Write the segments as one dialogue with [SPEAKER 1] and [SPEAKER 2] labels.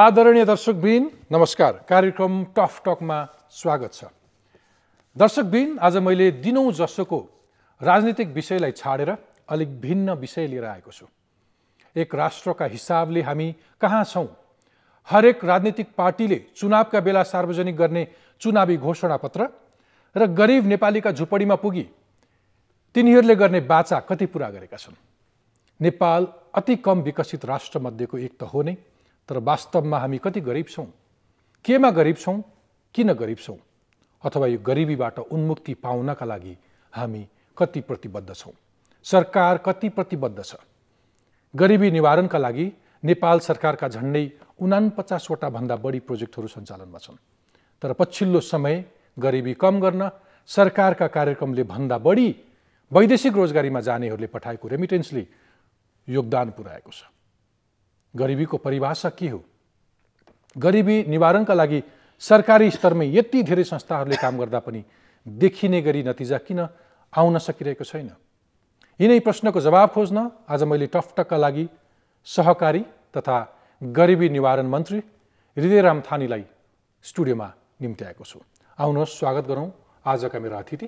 [SPEAKER 1] आदरणीय दर्शकबिन नमस्कार कार्यक्रम टफ टकमा स्वागत छ दर्शकबिन आज मैले दिनौँ जसोको राजनीतिक विषयलाई छाडेर अलिक भिन्न विषय लिएर आएको छु एक राष्ट्रका हिसाबले हामी कहाँ छौँ हरेक राजनीतिक पार्टीले चुनावका बेला सार्वजनिक गर्ने चुनावी घोषणापत्र र गरिब नेपालीका झुपडीमा पुगी तिनीहरूले गर्ने बाचा कति पुरा गरेका छन् नेपाल अति कम विकसित राष्ट्रमध्येको एक त हो नै तर वास्तवमा हामी कति गरिब छौँ केमा गरिब छौँ किन गरिब छौँ अथवा यो गरिबीबाट उन्मुक्ति पाउनका लागि हामी कति प्रतिबद्ध छौँ सरकार कति प्रतिबद्ध छ गरिबी निवारणका लागि नेपाल सरकारका झन्डै उनापचासवटा भन्दा बढी प्रोजेक्टहरू सञ्चालनमा छन् तर पछिल्लो समय गरिबी कम गर्न सरकारका कार्यक्रमले भन्दा बढी वैदेशिक रोजगारीमा जानेहरूले पठाएको रेमिटेन्सले योगदान पुर्याएको छ गरिबीको परिभाषा के हो गरिबी निवारणका लागि सरकारी स्तरमै यति धेरै संस्थाहरूले काम गर्दा पनि देखिने गरी नतिजा किन आउन सकिरहेको छैन यिनै प्रश्नको जवाब खोज्न आज मैले टफटकका लागि सहकारी तथा गरिबी निवारण मन्त्री हृदयराम थानीलाई स्टुडियोमा निम्त्याएको छु आउनुहोस् स्वागत गरौँ आजका मेरा अतिथि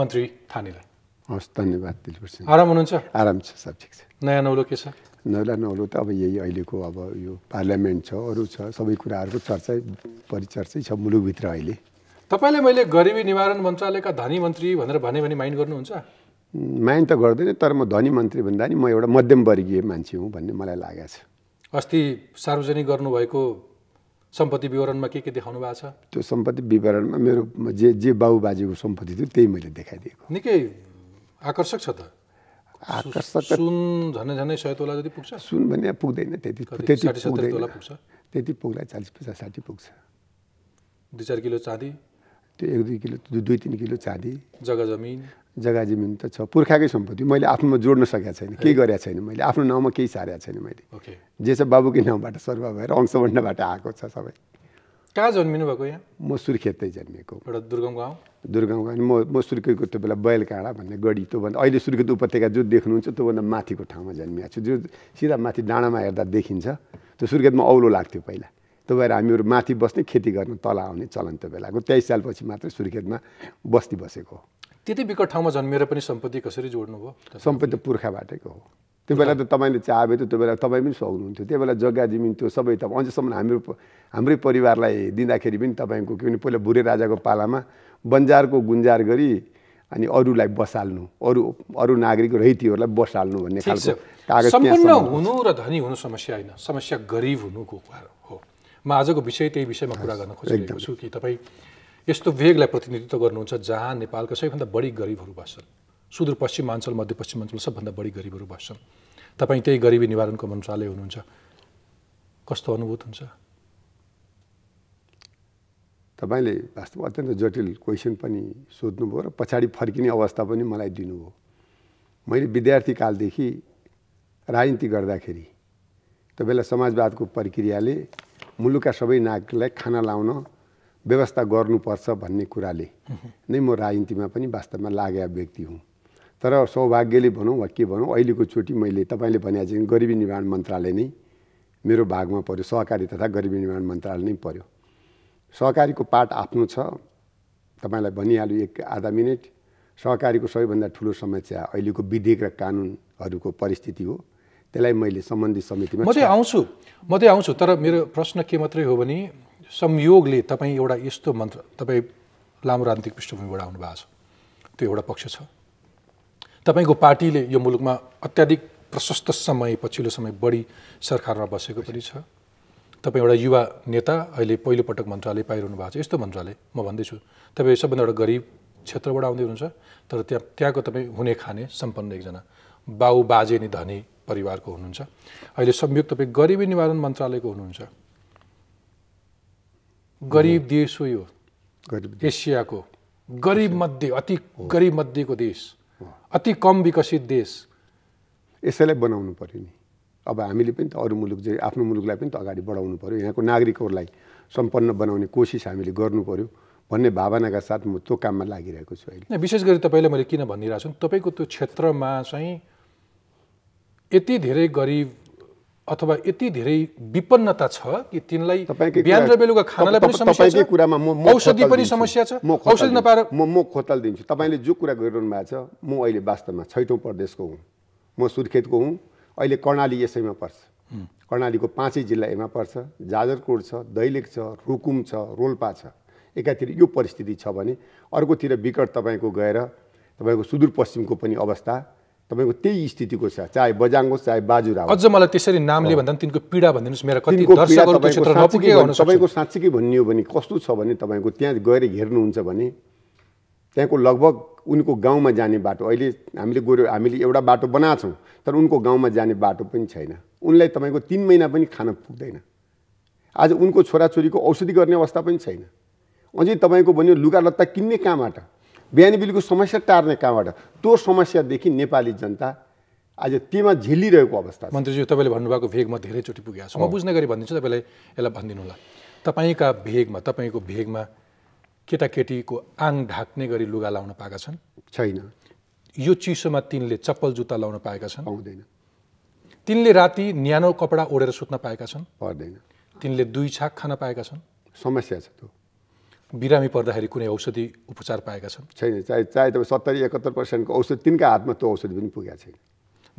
[SPEAKER 1] मन्त्री थानीलाई
[SPEAKER 2] हवस् धन्यवाद आराम हुनुहुन्छ आराम छ सब ठिक छ नयाँ नौलो के छ नहोला नहोला त अब यही अहिलेको अब यो पार्लियामेन्ट छ अरू छ सबै कुराहरूको चर्चा परिचर्चै छ मुलुकभित्र अहिले
[SPEAKER 1] तपाईँले मैले गरिबी निवारण मन्त्रालयका धनी मन्त्री भनेर भने भने माइन्ड
[SPEAKER 2] गर्नुहुन्छ माइन्ड त गर्दैन तर म धनी मन्त्री भन्दा नि म एउटा मध्यमवर्गीय मान्छे हुँ भन्ने मलाई लागेको छ
[SPEAKER 1] अस्ति सार्वजनिक गर्नुभएको सम्पत्ति विवरणमा के के देखाउनु भएको छ
[SPEAKER 2] त्यो सम्पत्ति विवरणमा मेरो जे जे बाबुबाजेको सम्पत्ति थियो त्यही मैले देखाइदिएको
[SPEAKER 1] निकै आकर्षक छ त
[SPEAKER 2] आकर्षक सुन
[SPEAKER 1] झनै झन्डै सय तोला जति पुग्छ सुन
[SPEAKER 2] भने पुग्दैन त्यति त्यति पुग्दैन त्यति पुग्ला चालिस पचास साठी पुग्छ
[SPEAKER 1] दुई चार किलो चाँदी
[SPEAKER 2] त्यो एक दुई किलो दुई तिन किलो चाँदी जग्गा जमिन जग्गा जमिन त छ पुर्खाकै सम्पत्ति मैले आफ्नोमा जोड्न सकेको छैन केही गरेको छैन मैले आफ्नो नाउँमा केही सारेको छैन मैले जे छ बाबुकै नाउँबाट सरुवा भएर अंशवन्डबाट आएको छ सबै
[SPEAKER 1] कहाँ जन्मिनु भएको यहाँ
[SPEAKER 2] म सुर्खेतै जन्मिएको एउटा दुर्गम गाउँ दुर्गम गाउँ म म सुर्खेतको त्यो बेला बैलकाँडा भन्ने गढी त्योभन्दा अहिले सुर्खेत उपत्यका जो देख्नुहुन्छ त्योभन्दा माथिको ठाउँमा जन्मिएको छु जो सिधा माथि डाँडामा हेर्दा देखिन्छ त्यो सुर्खेतमा औलो लाग्थ्यो पहिला त्यो भएर हामीहरू माथि बस्ने खेती गर्न तल आउने चलन त्यो बेलाको तेइस सालपछि मात्र सुर्खेतमा बस्ती बसेको हो
[SPEAKER 1] त्यति विकट ठाउँमा जन्मिएर पनि सम्पत्ति कसरी जोड्नुभयो
[SPEAKER 2] सम्पत्ति पुर्खाबाटैको हो त्यो बेला त तपाईँले चाहे त त्यो बेला तपाईँ पनि सक्नुहुन्थ्यो त्यो बेला जग्गा जमिन त्यो सबै त अझसम्म हाम्रो हाम्रै परिवारलाई दिँदाखेरि पनि तपाईँको के भने पहिला बुढे राजाको पालामा बन्जारको गुन्जार गरी अनि अरूलाई बसाल्नु अरू अरू नागरिक रहितीहरूलाई बसाल्नु भन्ने खालको कागज हुनु
[SPEAKER 1] र धनी हुनु समस्या होइन समस्या गरिब हुनुको हो म आजको विषय त्यही विषयमा कुरा गर्न खोजेको छु कि तपाईँ यस्तो वेगलाई प्रतिनिधित्व गर्नुहुन्छ जहाँ नेपालको सबैभन्दा बढी गरिबहरू बस्छन् सुदूरपश्चिमाञ्चल मध्यपश्चिमाञ्चल सबभन्दा बढी गरिबहरू बस्छन् तपाईँ त्यही गरिबी निवारणको मन्त्रालय हुनुहुन्छ कस्तो अनुभूत हुन्छ
[SPEAKER 2] तपाईँले वास्तवमा अत्यन्त जटिल क्वेसन पनि सोध्नुभयो र पछाडि फर्किने अवस्था पनि मलाई दिनुभयो मैले विद्यार्थी कालदेखि राजनीति गर्दाखेरि बेला समाजवादको प्रक्रियाले मुलुकका सबै नागरिकलाई खाना लाउन व्यवस्था गर्नुपर्छ भन्ने कुराले नै म राजनीतिमा पनि वास्तवमा लागेका व्यक्ति हुँ तर सौभाग्यले भनौँ वा के भनौँ अहिलेको चोटि मैले तपाईँले भने चाहिँ गरिबी निर्माण मन्त्रालय नै मेरो भागमा पऱ्यो सहकारी तथा गरिबी निर्माण मन्त्रालय नै पऱ्यो सहकारीको पाठ आफ्नो छ तपाईँलाई भनिहाल्यो एक आधा मिनट सहकारीको सबैभन्दा ठुलो समस्या अहिलेको विधेयक र कानुनहरूको परिस्थिति हो त्यसलाई मैले सम्बन्धित समितिमा म चाहिँ
[SPEAKER 1] आउँछु म चाहिँ आउँछु तर मेरो प्रश्न के मात्रै हो भने संयोगले तपाईँ एउटा यस्तो मन्त्र तपाईँ लामो राजनीतिक पृष्ठभूमिबाट आउनु भएको छ त्यो एउटा पक्ष छ तपाईँको पार्टीले यो मुलुकमा अत्याधिक प्रशस्त समय पछिल्लो समय बढी सरकारमा बसेको पनि छ तपाईँ एउटा युवा नेता अहिले पहिलोपटक मन्त्रालय पाइरहनु भएको छ यस्तो मन्त्रालय म भन्दैछु तपाईँ सबभन्दा एउटा गरिब क्षेत्रबाट आउँदै हुनुहुन्छ तर त्यहाँ त्यहाँको तपाईँ हुने खाने सम्पन्न एकजना बाउ बाजे नि धनी परिवारको हुनुहुन्छ अहिले संयुक्त तपाईँ गरिबी निवारण मन्त्रालयको हुनुहुन्छ गरिब देश हो यो गरिब एसियाको गरिबमध्ये मध्ये अति गरिब मध्येको देश
[SPEAKER 2] अति कम विकसित देश यसैलाई बनाउनु पऱ्यो नि अब हामीले पनि त अरू मुलुक चाहिँ आफ्नो मुलुकलाई पनि त अगाडि बढाउनु पऱ्यो यहाँको नागरिकहरूलाई सम्पन्न बनाउने कोसिस हामीले गर्नु पऱ्यो भन्ने भावनाका साथ म त्यो काममा लागिरहेको छु अहिले
[SPEAKER 1] विशेष गरी तपाईँलाई मैले किन भनिरहेको छु तपाईँको त्यो क्षेत्रमा चाहिँ यति धेरै गरिब अथवा यति धेरै विपन्नता छ कि तिनलाई बिहान र बेलुका खानालाई पनि समस्या छ कुरामा म औषधि पनि समस्या छ औषधि नपाएर
[SPEAKER 2] म म खोतल दिन्छु तपाईँले जो कुरा गरिरहनु भएको छ म अहिले वास्तवमा छैठौँ प्रदेशको हुँ म सुर्खेतको हुँ अहिले कर्णाली यसैमा पर्छ कर्णालीको पाँचै जिल्ला यसमा पर्छ जाजरकोट छ दैलेख छ रुकुम छ रोल्पा छ एकातिर यो परिस्थिति छ भने अर्कोतिर विकट तपाईँको गएर तपाईँको सुदूरपश्चिमको पनि अवस्था तपाईँको त्यही स्थितिको छ चाहे बजाङ होस् चाहे बाजुरा अझ
[SPEAKER 1] मलाई त्यसरी नामले भन्दा तिनको पीडा भनिदिनुहोस् मेरो कति तपाईँको
[SPEAKER 2] साँच्चीकै भनियो भने कस्तो छ भने तपाईँको त्यहाँ गएर हेर्नुहुन्छ भने त्यहाँको लगभग उनको गाउँमा जाने बाटो अहिले हामीले गोरु हामीले एउटा बाटो बनाएको छौँ तर उनको गाउँमा जाने बाटो पनि छैन उनलाई तपाईँको तिन महिना पनि खान पुग्दैन आज उनको छोराछोरीको औषधि गर्ने अवस्था पनि छैन अझै तपाईँको भन्यो लुगा लत्ता किन्ने कहाँबाट बिहानी बिलुको समस्या टार्ने कहाँबाट त्यो समस्यादेखि नेपाली जनता आज त्यहीमा झेलिरहेको अवस्था
[SPEAKER 1] मन्त्रीज्यू तपाईँले भन्नुभएको भेग म धेरैचोटि पुगेको छु म बुझ्ने गरी भनिदिन्छु तपाईँलाई यसलाई भनिदिनु होला तपाईँका भेगमा तपाईँको भेगमा केटाकेटीको आङ ढाक्ने गरी लुगा लाउन पाएका छन् छैन यो चिसोमा तिनले चप्पल जुत्ता लाउन पाएका छन् पाउँदैन तिनले राति न्यानो कपडा ओढेर सुत्न पाएका छन् पर्दैन तिनले दुई छाक खान पाएका छन्
[SPEAKER 2] समस्या छ त्यो बिरामी पर्दाखेरि कुनै औषधि उपचार पाएका छन् छैन चाहे चाहे तपाईँ सत्तरी एकहत्तर पर्सेन्टको औषध तिनका हातमा त्यो औषधि पनि पुगेको छैन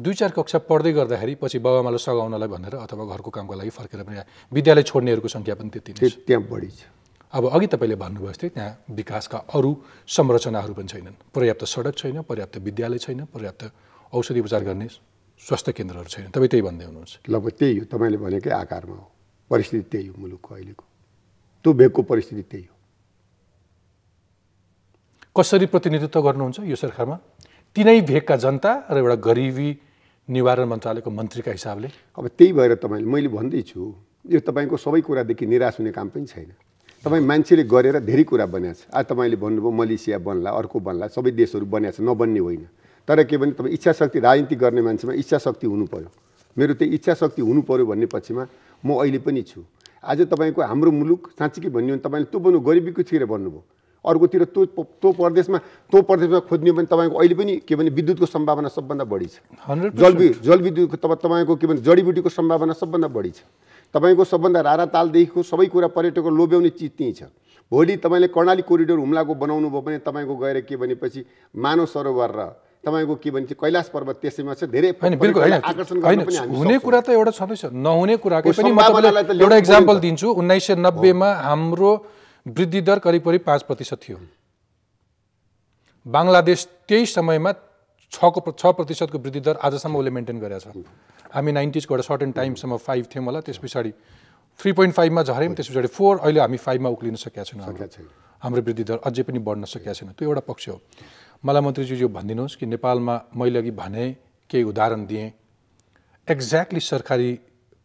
[SPEAKER 1] दुई चार कक्षा पढ्दै गर्दाखेरि पछि बाबामालाई सघाउनलाई भनेर अथवा घरको कामको लागि फर्केर पनि विद्यालय छोड्नेहरूको सङ्ख्या पनि त्यति नै त्यहाँ बढी छ अब अघि तपाईँले भन्नुभयो थियो त्यहाँ विकासका अरू संरचनाहरू पनि छैनन् पर्याप्त सडक छैन पर्याप्त विद्यालय छैन पर्याप्त औषधि उपचार गर्ने स्वास्थ्य केन्द्रहरू छैन तपाईँ त्यही भन्दै हुनुहुन्छ लगभग
[SPEAKER 2] त्यही हो तपाईँले भनेकै आकारमा हो परिस्थिति त्यही हो मुलुकको अहिलेको त्यो भेगको परिस्थिति त्यही हो
[SPEAKER 1] कसरी प्रतिनिधित्व गर्नुहुन्छ यो सरकारमा तिनै भेगका जनता र एउटा गरिबी निवारण मन्त्रालयको मन्त्रीका हिसाबले
[SPEAKER 2] अब त्यही भएर तपाईँले मैले भन्दैछु यो तपाईँको सबै कुरादेखि निराश हुने काम पनि छैन तपाईँ मान्छेले गरेर धेरै कुरा बनाएको छ आज तपाईँले भन्नुभयो मलेसिया बन्ला अर्को बन्ला सबै देशहरू बनाएको छ नबन्ने होइन तर के भने तपाईँ इच्छा शक्ति राजनीति गर्ने मान्छेमा इच्छा शक्ति हुनु पऱ्यो मेरो त्यो इच्छा शक्ति हुनु पऱ्यो भन्ने पछिमा म अहिले पनि छु आज तपाईँको हाम्रो मुलुक साँच्चीकै भन्यो भने तपाईँले त्यो बन्नु गरिबीको थिएर भन्नुभयो अर्कोतिर त्यो त्यो प्रदेशमा त्यो प्रदेशमा खोज्ने पनि तपाईँको अहिले पनि के भने विद्युतको सम्भावना सबभन्दा बढी
[SPEAKER 1] छ जलवि
[SPEAKER 2] जलविद्युतको तपाईँ तपाईँको के भने जडीबुटीको सम्भावना सबभन्दा बढी छ तपाईँको सबभन्दा तालदेखिको सबै कुरा पर्यटकको लोभ्याउने चिज त्यहीँ छ भोलि तपाईँले कर्णाली कोरिडोर हुम्लाको बनाउनु भयो भने तपाईँको गएर के भनेपछि मानव सरोवर र तपाईँको के भन्छ कैलाश पर्वत त्यसैमा छ धेरै आकर्षण हुने कुरा त एउटा
[SPEAKER 1] छँदैछ नहुने कुराको एउटा इक्जाम्पल दिन्छु उन्नाइस सय नब्बेमा हाम्रो वृद्धि दर करिब करिब पाँच प्रतिशत थियो बङ्गलादेश त्यही समयमा छको छ प्रतिशतको वृद्धि दर आजसम्म उसले मेन्टेन गरेको छ हामी नाइन्टिजको एउटा सर्टेन टाइमसम्म फाइभ थियौँ होला त्यस पछाडि थ्री पोइन्ट फाइभमा झऱ्यौँ त्यस पछाडि फोर अहिले हामी फाइभमा उक्लिन सकेका छैनौँ हाम्रो वृद्धि दर अझै पनि बढ्न सकेका छैन त्यो एउटा पक्ष हो मलाई मन्त्रीजी यो भनिदिनुहोस् कि नेपालमा मैले अघि भने केही उदाहरण दिएँ एक्ज्याक्टली सरकारी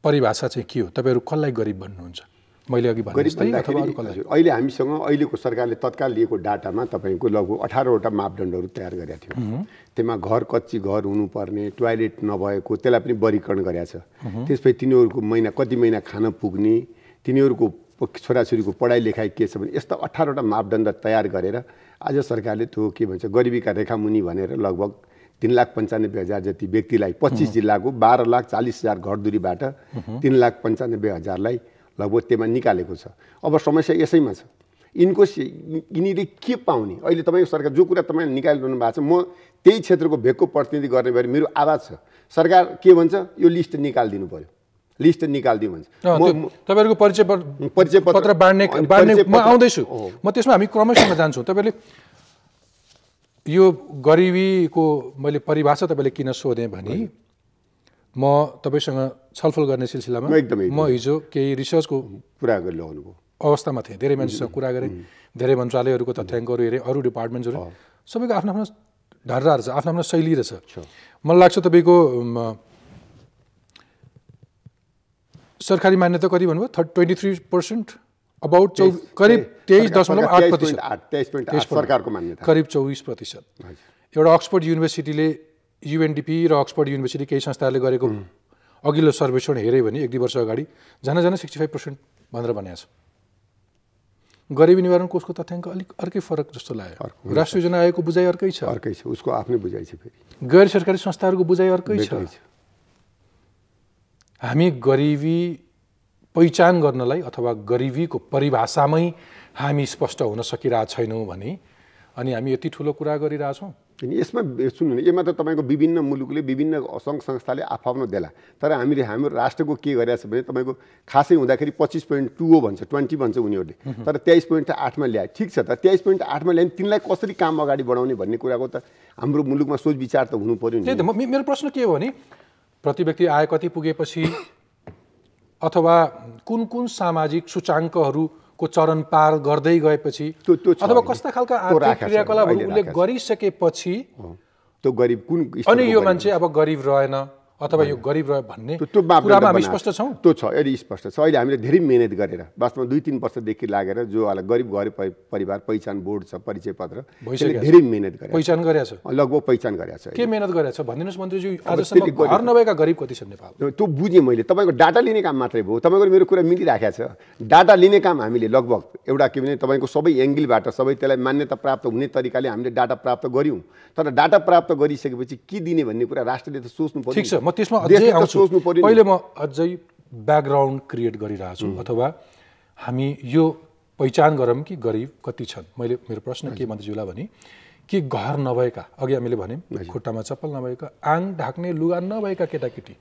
[SPEAKER 1] परिभाषा चाहिँ के हो तपाईँहरू कसलाई गरिब भन्नुहुन्छ मैले अघि अहिले
[SPEAKER 2] हामीसँग अहिलेको सरकारले तत्काल लिएको डाटामा तपाईँको लगभग अठारवटा मापदण्डहरू तयार गरेका थियौँ त्यसमा घर कच्ची घर हुनुपर्ने टोयलेट नभएको त्यसलाई पनि वर्गीकरण गरेका छ त्यसपछि तिनीहरूको महिना कति महिना खान पुग्ने तिनीहरूको छोराछोरीको पढाइ लेखाइ के छ भने यस्ता अठारवटा मापदण्ड तयार गरेर आज सरकारले त्यो के भन्छ गरिबीका रेखामुनि भनेर लगभग तिन लाख पन्चानब्बे हजार जति व्यक्तिलाई पच्चिस जिल्लाको बाह्र लाख चालिस हजार घरदुरीबाट तिन लाख पन्चानब्बे हजारलाई लगभग त्यहीमा निकालेको छ अब समस्या यसैमा छ यिनको यिनीले के पाउने अहिले तपाईँको सरकार जो कुरा तपाईँले निकालिरहनु भएको छ म त्यही क्षेत्रको भेगको प्रतिनिधि गर्ने भएर मेरो आवाज छ सरकार के भन्छ यो लिस्ट निकालिदिनु पऱ्यो लिस्ट निकालिदियो भन्छ
[SPEAKER 1] तपाईँहरूको परिचय परिचय पत्र बाँड्ने म आउँदैछु म त्यसमा हामी क्रमैसँग जान्छौँ तपाईँले यो गरिबीको मैले परिभाषा तपाईँले किन सोधेँ भने म तपाईँसँग छलफल गर्ने सिलसिलामा एकदमै म हिजो केही रिसर्चको
[SPEAKER 2] कुरा गरेर ल्याउनुभयो
[SPEAKER 1] अवस्थामा थिएँ धेरै मान्छेसँग कुरा गरेँ धेरै मन्त्रालयहरूको तथ्याङ्कहरू हेरेँ अरू डिपार्टमेन्ट्सहरू सबैको आफ्नो आफ्नो ढर्राहरू छ आफ्नो आफ्नो शैली रहेछ मलाई लाग्छ तपाईँको सरकारी मान्यता कति भन्नुभयो thirty twenty three percent about चौ करिब
[SPEAKER 2] तेइस दशमलव आठ प्रतिशत करिब
[SPEAKER 1] चौबिस प्रतिशत एउटा अक्सफोर्ड युनिभर्सिटीले युएनडिपी र अक्सफोर्ड युनिभर्सिटी केही संस्थाहरूले गरेको अघिल्लो सर्वेक्षण हेऱ्यो भने एक दुई वर्ष अगाडि झन् झन् सिक्सटी फाइभ पर्सेन्ट भनेर भनेको छ गरिबी निवारण कोषको तथ्याङ्क अलिक अर्कै फरक जस्तो लाग्यो राष्ट्रिय योजना आयोगको बुझाइ अर्कै छ अर्कै छ उसको आफ्नै बुझाइ छ फेरि गैर सरकारी संस्थाहरूको बुझाइ अर्कै छ हामी गरिबी पहिचान गर्नलाई अथवा गरिबीको परिभाषामै हामी स्पष्ट हुन सकिरहेको छैनौँ भने अनि हामी यति ठुलो कुरा गरिरहेछौँ अनि यसमा
[SPEAKER 2] सुन्नु न यसमा त तपाईँको विभिन्न मुलुकले विभिन्न सङ्घ संस्थाले आफ्नो देला तर हामीले हाम्रो राष्ट्रको के गरिरहेको छ भने तपाईँको खासै हुँदाखेरि पच्चिस पोइन्ट टू हो भन्छ ट्वेन्टी भन्छ उनीहरूले तर तेइस पोइन्ट आठमा ल्याए ठिक छ त तेइस पोइन्ट आठमा ल्यायो तिनलाई कसरी काम अगाडि बढाउने भन्ने कुराको त हाम्रो मुलुकमा सोच विचार त हुनु पऱ्यो
[SPEAKER 1] नि मेरो प्रश्न के हो भने प्रति व्यक्ति आय कति पुगेपछि अथवा कुन कुन सामाजिक सूचाङ्कहरू को चरण पार गर्दै गएपछि अथवा कस्ता खालका आर्थिक क्रियाकलापहरू उसले गरिसकेपछि
[SPEAKER 2] त्यो गरिब कुन अनि यो
[SPEAKER 1] मान्छे अब गरिब रहेन अथवा यो गरिब रह्यो भन्ने त्यो कुरामा स्पष्ट छौँ
[SPEAKER 2] त्यो छ अहिले स्पष्ट छ अहिले हामीले धेरै मिहिनेत गरेर वास्तवमा दुई तिन वर्षदेखि लागेर जो गरिब घर परिवार पहिचान बोर्ड छ परिचय पत्र धेरै मिहिनेत गरे पहिचान गरेछ लगभग पहिचान गरेछ के
[SPEAKER 1] मिहिनेत गरेछ भनिदिनुहोस् मन्त्रीज्यू आजसम्म घर
[SPEAKER 2] नभएका गरिब कति छन् नेपाल त्यो बुझेँ मैले तपाईँको डाटा लिने काम मात्रै भयो तपाईँको मेरो कुरा मिलिराखेको छ डाटा लिने काम हामीले लगभग एउटा के भने तपाईँको सबै एङ्गलबाट सबै त्यसलाई मान्यता प्राप्त हुने तरिकाले हामीले डाटा प्राप्त गऱ्यौँ तर डाटा प्राप्त गरिसकेपछि के दिने भन्ने कुरा राष्ट्रले त सोच्नु पर्छ म त्यसमा अझै आउँछु पहिले म
[SPEAKER 1] अझै ब्याकग्राउन्ड क्रिएट गरिरहेको छु अथवा हामी यो पहिचान गरौँ कि गरिब कति छन् मैले मेरो प्रश्न के मन्त्रीज्यूलाई भने कि घर नभएका अघि हामीले भने खुट्टामा चप्पल नभएका आङ ढाक्ने लुगा नभएका केटाकेटी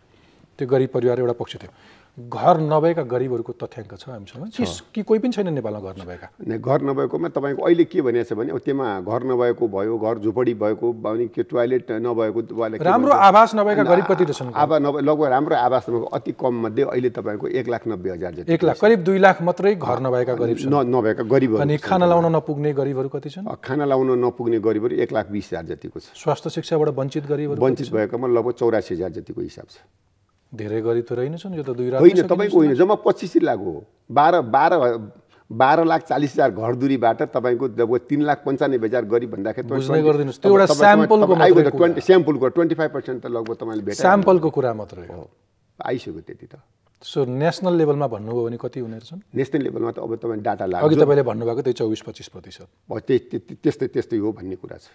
[SPEAKER 1] त्यो गरिब परिवार एउटा पक्ष थियो घर नभएका गरिबहरूको तथ्याङ्क छ हामीसँग कि कोही पनि छैन नेपालमा घर नभएका
[SPEAKER 2] घर नभएकोमा तपाईँको अहिले के भनिएको छ भने त्यसमा घर नभएको भयो घर झुपडी भएको अनि के टोयलेट नभएको राम्रो आवास नभएका गरिब कति छन् आवास नभए लगभग राम्रो आवास नभएको अति कम मध्ये अहिले तपाईँको एक लाख नब्बे हजार एक लाख
[SPEAKER 1] करिब दुई लाख मात्रै घर
[SPEAKER 2] नभएका गरिब नभएका गरिब अनि खाना लाउन
[SPEAKER 1] नपुग्ने गरिबहरू कति छन्
[SPEAKER 2] खाना लाउन नपुग्ने गरिबहरू एक लाख बिस हजार जतिको छ स्वास्थ्य शिक्षाबाट वञ्चित गरिब वञ्चित भएकोमा लगभग चौरासी हजार जतिको हिसाब छ
[SPEAKER 1] धेरै गरी त रहेनछन् यो
[SPEAKER 2] त दुई होइन तपाईँको होइन जम्मा पच्चिस लाख हो बाह्र बाह्र बाह्र लाख चालिस हजार घर दुरीबाट तपाईँको जब तिन लाख पन्चानब्बे हजार गरिब भन्दाखेरि स्याम्पलको ट्वेन्टी फाइभ पर्सेन्ट त लगभग तपाईँले भेट स्याम्पलको
[SPEAKER 1] कुरा मात्रै हो
[SPEAKER 2] आइसक्यो त्यति त
[SPEAKER 1] सो नेसनल लेभलमा भन्नुभयो भने कति हुने रहेछन्
[SPEAKER 2] नेसनल लेभलमा त अब तपाईँ डाटा लाग्छ अघि तपाईँले भन्नुभएको त्यही चौबिस पच्चिस प्रतिशत त्यस्तै त्यस्तै हो भन्ने कुरा छ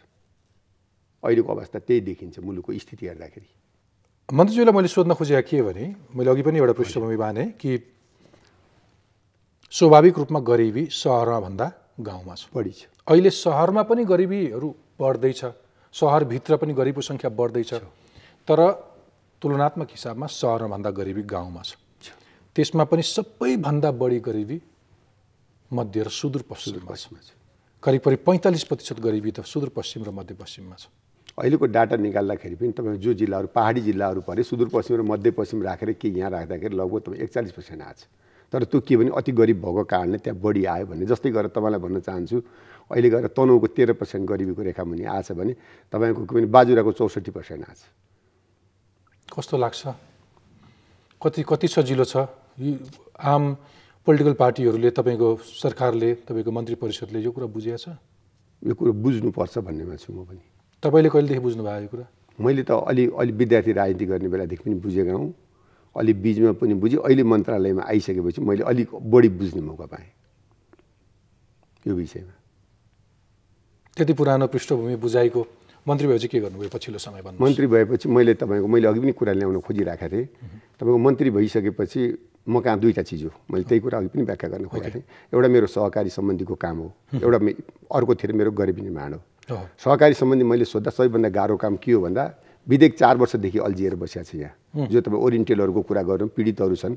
[SPEAKER 2] अहिलेको अवस्था त्यही देखिन्छ मुलुकको स्थिति हेर्दाखेरि
[SPEAKER 1] मन्त्रीज्यूलाई मैले सोध्न खोजेको के भने मैले अघि पनि एउटा पृष्ठभूमि बाने कि स्वाभाविक रूपमा गरिबी सहरमा भन्दा गाउँमा छ बढी छ अहिले सहरमा पनि गरिबीहरू बढ्दैछ सहरभित्र पनि गरिबको सङ्ख्या बढ्दैछ तर तुलनात्मक हिसाबमा सहरमा भन्दा गरिबी गाउँमा छ त्यसमा पनि सबैभन्दा बढी गरिबी मध्य र सुदूरपश्चिममा छ करिब करिब पैँतालिस प्रतिशत गरिबी त सुदूरपश्चिम र मध्यपश्चिममा छ
[SPEAKER 2] अहिलेको डाटा निकाल्दाखेरि पनि तपाईँको जो जिल्लाहरू पाहाडी जिल्लाहरू पऱ्यो सुदूरपश्चिम र मध्यपश्चिम राखेर के यहाँ राख्दाखेरि लगभग तपाईँ एकचालिस पर्सेन्ट आएको छ तर त्यो के भने अति गरिब भएको कारणले त्यहाँ बढी आयो भने जस्तै गरेर तपाईँलाई भन्न चाहन्छु अहिले गएर तनहुको तेह्र पर्सेन्ट गरिबीको रेखा मुनि आएछ भने तपाईँको के भने बाजुराको चौसठी पर्सेन्ट आएछ
[SPEAKER 1] कस्तो लाग्छ कति कति सजिलो छ आम पोलिटिकल पार्टीहरूले तपाईँको सरकारले तपाईँको मन्त्री परिषदले यो कुरा बुझिया छ
[SPEAKER 2] यो कुरो बुझ्नुपर्छ भन्नेमा छु म पनि
[SPEAKER 1] तपाईँले कहिलेदेखि बुझ्नुभयो यो कुरा
[SPEAKER 2] मैले त अलि अलि विद्यार्थी राजनीति गर्ने बेलादेखि पनि बुझेका हुँ अलि बिचमा पनि बुझेँ अहिले मन्त्रालयमा आइसकेपछि मैले अलिक बढी बुझ्ने मौका पाएँ यो विषयमा
[SPEAKER 1] त्यति पुरानो पृष्ठभूमि बुझाइको मन्त्री भएपछि के गर्नुभयो पछिल्लो समय भन्नु मन्त्री
[SPEAKER 2] भएपछि मैले तपाईँको मैले अघि पनि कुरा ल्याउन खोजिरहेको थिएँ तपाईँको मन्त्री भइसकेपछि म कहाँ दुईवटा चिज हो मैले त्यही कुरा अघि पनि व्याख्या गर्न खोजेको थिएँ एउटा मेरो सहकारी सम्बन्धीको काम हो एउटा अर्को थियो मेरो गरिबी निर्माण हो सहकारी सम्बन्धी मैले सोद्धा सबैभन्दा गाह्रो काम के हो भन्दा विधेयक चार वर्षदेखि अल्झिएर बसिया छ यहाँ जो तपाईँ ओरिएन्टेलहरूको कुरा गरौँ पीडितहरू छन्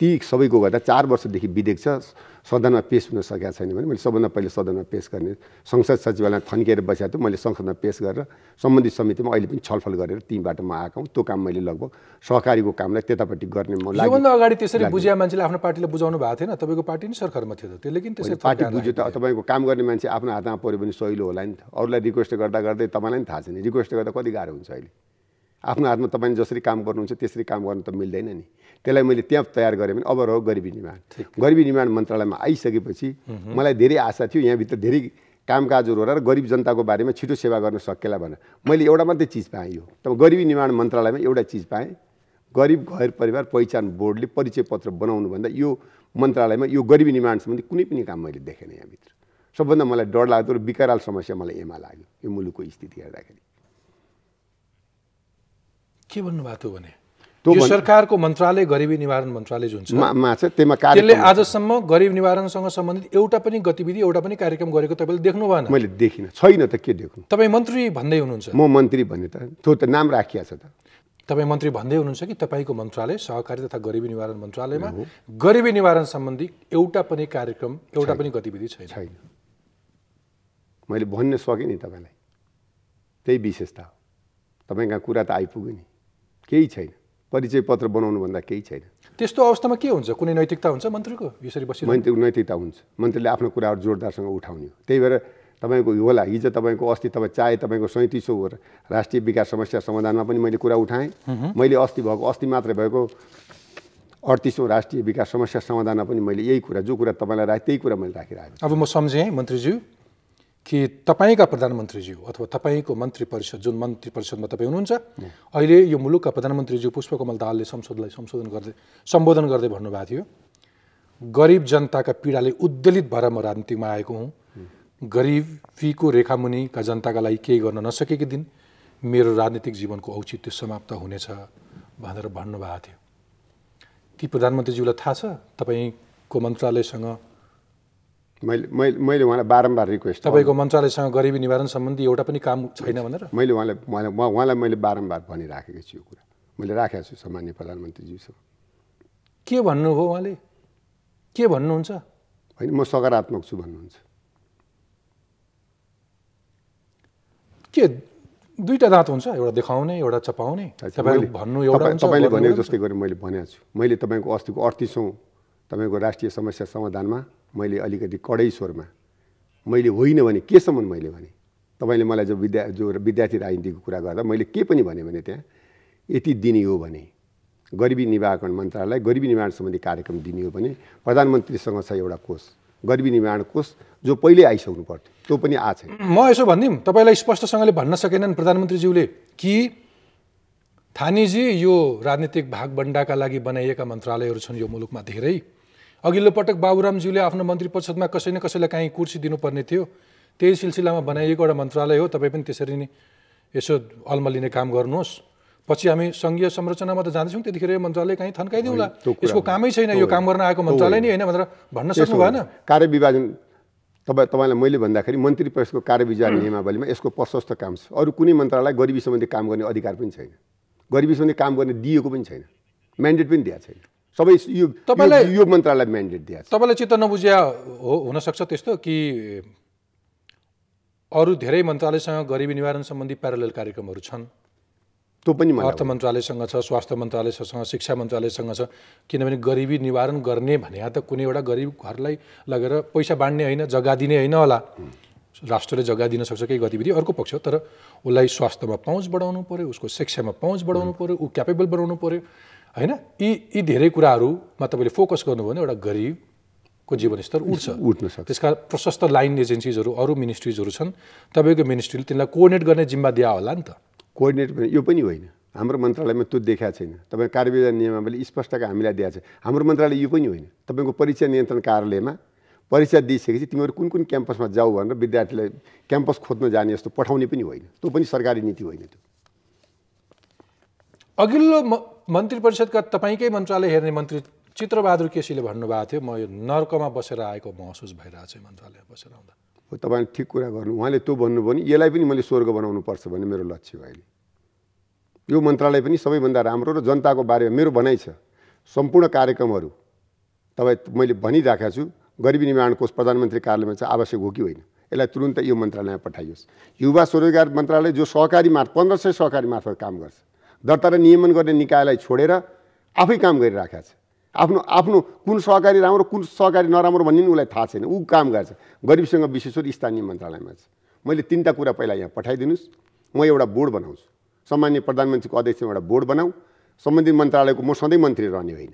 [SPEAKER 2] ती सबैको गर्दा चार वर्षदेखि विधेयक छ सदनमा पेस हुन सकेका छैन भने मैले सबभन्दा पहिले सदनमा पेस गर्ने संसद सचिवालय थन्किएर बसेको थिएँ मैले संसदमा पेस गरेर सम्बन्धित समितिमा अहिले पनि छलफल गरेर तिमीबाट म आएको हुँ त्यो काम मैले लगभग सहकारीको कामलाई त्यतापट्टि गर्ने म योभन्दा अगाडि त्यसरी बुझिया
[SPEAKER 1] मान्छेले आफ्नो पार्टीले बुझाउनु भएको थिएन तपाईँको पार्टी नै सरकारमा थियो त त्यसले किन त्यसरी पार्टी बुझ्यो त
[SPEAKER 2] तपाईँको काम गर्ने मान्छे आफ्नो हातमा पऱ्यो भने सहिलो होला नि त अरूलाई रिक्वेस्ट गर्दा गर्दै तपाईँलाई पनि थाहा छैन रिक्वेस्ट गर्दा कति गाह्रो हुन्छ अहिले आफ्नो हातमा तपाईँले जसरी काम गर्नुहुन्छ त्यसरी काम गर्नु त मिल्दैन नि त्यसलाई मैले त्यहाँ तयार गरेँ भने अब रह्यो गरिबी निर्माण गरिबी निर्माण मन्त्रालयमा आइसकेपछि मलाई धेरै आशा थियो यहाँभित्र धेरै कामकाजहरू र गरिब जनताको बारेमा छिटो सेवा गर्न सकेला भनेर मैले एउटा मात्रै चिज पाएँ यो त गरिबी निर्माण मन्त्रालयमा एउटा चिज पाएँ गरिब घर परिवार पहिचान बोर्डले परिचय पत्र बनाउनुभन्दा यो मन्त्रालयमा यो गरिबी निर्माण सम्बन्धी कुनै पनि काम मैले देखेन यहाँभित्र सबभन्दा मलाई डर लाग्दो र विकराल समस्या मलाई एमा लाग्यो यो मुलुकको स्थिति हेर्दाखेरि
[SPEAKER 1] के भन्नुभएको थियो भने यो सरकारको मन्त्रालय गरिबी निवारण मन्त्रालय जुन छ त्यसले आजसम्म गरिब निवारणसँग सम्बन्धित एउटा पनि गतिविधि एउटा पनि कार्यक्रम गरेको तपाईँले
[SPEAKER 2] देख्नु भएन मैले देखिनँ छैन त के देख्नु
[SPEAKER 1] तपाईँ मन्त्री भन्दै हुनुहुन्छ म
[SPEAKER 2] मन्त्री भने त त्यो त नाम राखिया छ त
[SPEAKER 1] तपाईँ मन्त्री भन्दै हुनुहुन्छ कि तपाईँको मन्त्रालय सहकारी तथा गरिबी निवारण मन्त्रालयमा गरिबी निवारण सम्बन्धी एउटा पनि कार्यक्रम एउटा पनि गतिविधि छैन छैन
[SPEAKER 2] मैले भन्न सकेँ नि तपाईँलाई त्यही विशेषता हो तपाईँका कुरा त आइपुग्यो नि केही छैन परिचय पत्र बनाउनुभन्दा केही छैन
[SPEAKER 1] त्यस्तो अवस्थामा के हुन्छ कुनै नैतिकता हुन्छ मन्त्रीको यसरी बसी मन्त्री
[SPEAKER 2] नैतिकता हुन्छ मन्त्रीले आफ्नो कुराहरू जोरदारसँग उठाउने हो त्यही भएर तपाईँको होला हिजो तपाईँको अस्ति तपाईँ चाहे तपाईँको सैँतिसौँ राष्ट्रिय विकास समस्या समाधानमा पनि मैले कुरा उठाएँ मैले अस्ति भएको अस्ति मात्रै भएको अडतिसौँ राष्ट्रिय विकास समस्या समाधानमा पनि मैले यही कुरा जो कुरा तपाईँलाई राखेँ त्यही कुरा मैले राखिरहेको
[SPEAKER 1] छु अब म सम्झेँ मन्त्रीज्यू कि तपाईँका प्रधानमन्त्रीज्यू अथवा तपाईँको मन्त्री परिषद जुन मन्त्री परिषदमा तपाईँ हुनुहुन्छ अहिले यो मुलुकका प्रधानमन्त्रीज्यू पुष्पकमल दाहालले संसदलाई संशोधन गर्दै सम्बोधन गर्दै भन्नुभएको थियो गरिब जनताका पीडाले उद्वेलित भएर म राजनीतिमा आएको हुँ गरिबीको रेखामुनिका जनताका लागि केही गर्न नसकेको दिन मेरो राजनीतिक जीवनको औचित्य समाप्त हुनेछ भनेर भन्नुभएको थियो ती प्रधानमन्त्रीज्यूलाई थाहा छ तपाईँको मन्त्रालयसँग
[SPEAKER 2] मैले मैले मैले उहाँलाई बारम्बार रिक्वेस्ट तपाईँको
[SPEAKER 1] मन्त्रालयसँग गरिबी निवारण सम्बन्धी एउटा पनि काम छैन भनेर
[SPEAKER 2] मैले उहाँलाई उहाँलाई उहाँलाई मैले बारम्बार भनिराखेको छु यो कुरा मैले राखेको छु सामान्य प्रधानमन्त्रीज्यूसँग के भन्नु हो उहाँले के भन्नुहुन्छ होइन म सकारात्मक छु भन्नुहुन्छ
[SPEAKER 1] के दुईवटा दाँत हुन्छ एउटा देखाउने एउटा चपाउने भन्नु तपाईँले भनेको जस्तै
[SPEAKER 2] गरेर मैले भनेको छु मैले तपाईँको अस्तिको अडतिसौँ तपाईँको राष्ट्रिय समस्या समाधानमा मैले अलिकति कडै स्वरमा मैले होइन भने केसम्म मैले भने तपाईँले मलाई जो विद्या जो विद्यार्थी राजनीतिको कुरा गर्दा मैले के पनि भने भने त्यहाँ यति दिने हो भने गरिबी निवारण मन्त्रालय गरिबी निवारण सम्बन्धी कार्यक्रम दिने हो भने प्रधानमन्त्रीसँग छ एउटा कोष गरिबी निवारण कोष जो पहिले आइसक्नु पर्थ्यो त्यो पनि आएको छैन
[SPEAKER 1] म यसो भनिदिउँ तपाईँलाई स्पष्टसँगले भन्न सकेनन् प्रधानमन्त्रीज्यूले कि थानीजी यो राजनीतिक भागभण्डाका लागि बनाइएका मन्त्रालयहरू छन् यो मुलुकमा धेरै अघिल्लो पटक बाबुरामज्यूले आफ्नो मन्त्री परिषदमा कसै न कसैलाई काहीँ कुर्सी दिनुपर्ने थियो त्यही सिलसिलामा बनाइएको एउटा मन्त्रालय हो तपाईँ पनि त्यसरी नै यसो अल्मलिने काम गर्नुहोस् पछि हामी सङ्घीय संरचनामा त जाँदैछौँ त्यतिखेर यो मन्त्रालय काहीँ थन्काइदिउँला यसको कामै छैन यो काम गर्न आएको मन्त्रालय नै होइन भनेर
[SPEAKER 2] भन्न सक्नु भएन कार्यविभाजन तपाईँ तपाईँलाई मैले भन्दाखेरि मन्त्री परिषदको कार्यविभाजन नियमावलीमा यसको प्रशस्त काम छ अरू कुनै मन्त्रालय गरिबी सम्बन्धी काम गर्ने अधिकार पनि छैन गरिबी सम्बन्धी काम गर्ने दिएको पनि छैन म्यान्डेट पनि दिएको छैन सबै यो तपाईँलाई यो मन्त्रालय म्यान्डेट दिएको छ
[SPEAKER 1] तपाईँलाई चित्त नबुझ्या हो हुनसक्छ त्यस्तो कि अरू धेरै मन्त्रालयसँग गरिबी निवारण सम्बन्धी प्यारालेल कार्यक्रमहरू छन् त्यो पनि अर्थ मन्त्रालयसँग छ स्वास्थ्य मन्त्रालयसँग शिक्षा मन्त्रालयसँग छ किनभने गरिबी निवारण गर्ने भने त कुनै एउटा गरिब घरलाई लगेर पैसा बाँड्ने होइन जग्गा दिने होइन होला राष्ट्रले जग्गा दिन सक्छ केही गतिविधि अर्को पक्ष हो तर उसलाई स्वास्थ्यमा पहुँच बढाउनु पऱ्यो उसको शिक्षामा पहुँच बढाउनु पऱ्यो ऊ क्यापेबल बनाउनु पऱ्यो होइन यी यी धेरै कुराहरूमा तपाईँले फोकस गर्नुभयो भने एउटा गरिबको जीवनस्तर उठ्छ उठ्न सक्छ त्यस कारण प्रशस्त लाइन
[SPEAKER 2] एजेन्सिजहरू अरू मिनिस्ट्रिजहरू छन् तपाईँको मिनिस्ट्रीले तिनलाई कोअर्डिनेट गर्ने जिम्मा दिया होला नि त कोअर्डिनेट यो पनि होइन हाम्रो मन्त्रालयमा त्यो देखाएको छैन तपाईँको कार्यविधान नियमावली स्पष्टका हामीलाई दिएको छ हाम्रो मन्त्रालय यो पनि होइन तपाईँको परीक्षा नियन्त्रण कार्यालयमा परीक्षा दिइसकेपछि तिमीहरू कुन कुन क्याम्पसमा जाऊ भनेर विद्यार्थीलाई क्याम्पस खोज्न जाने जस्तो पठाउने पनि होइन त्यो पनि सरकारी नीति होइन त्यो
[SPEAKER 1] अघिल्लो म मन्त्री परिषदका तपाईँकै मन्त्रालय हेर्ने मन्त्री चित्रबहादुर केसीले भन्नुभएको थियो म यो नर्कमा बसेर आएको महसुस भइरहेको छ मन्त्रालयमा बसेर आउँदा
[SPEAKER 2] तपाईँले ठिक कुरा गर्नु उहाँले त्यो भन्नुभयो भने यसलाई पनि मैले स्वर्ग बनाउनु पर्छ भन्ने मेरो लक्ष्य हो अहिले यो मन्त्रालय पनि सबैभन्दा राम्रो र जनताको बारेमा मेरो भनाइ छ सम्पूर्ण कार्यक्रमहरू तपाईँ मैले भनिराखेको छु गरिबी निर्माण कोष प्रधानमन्त्री कार्यालयमा चाहिँ आवश्यक हो कि होइन यसलाई तुरुन्त यो मन्त्रालयमा पठाइयोस् युवा स्वरोजगार मन्त्रालय जो सहकारी मार्फत पन्ध्र सय सहकारी मार्फत काम गर्छ दर्ता र नियमन गर्ने निकायलाई छोडेर आफै काम गरिराखेको छ आफ्नो आफ्नो कुन सहकारी राम्रो कुन सहकारी नराम्रो भन्ने पनि उसलाई थाहा छैन ऊ काम गर्छ गरिबसँग विशेष गरी स्थानीय मन्त्रालयमा छ मैले तिनवटा कुरा पहिला यहाँ पठाइदिनुहोस् म एउटा बोर्ड बनाउँछु सामान्य प्रधानमन्त्रीको अध्यक्षमा एउटा बोर्ड बनाऊ सम्बन्धित मन्त्रालयको म सधैँ मन्त्री रहने होइन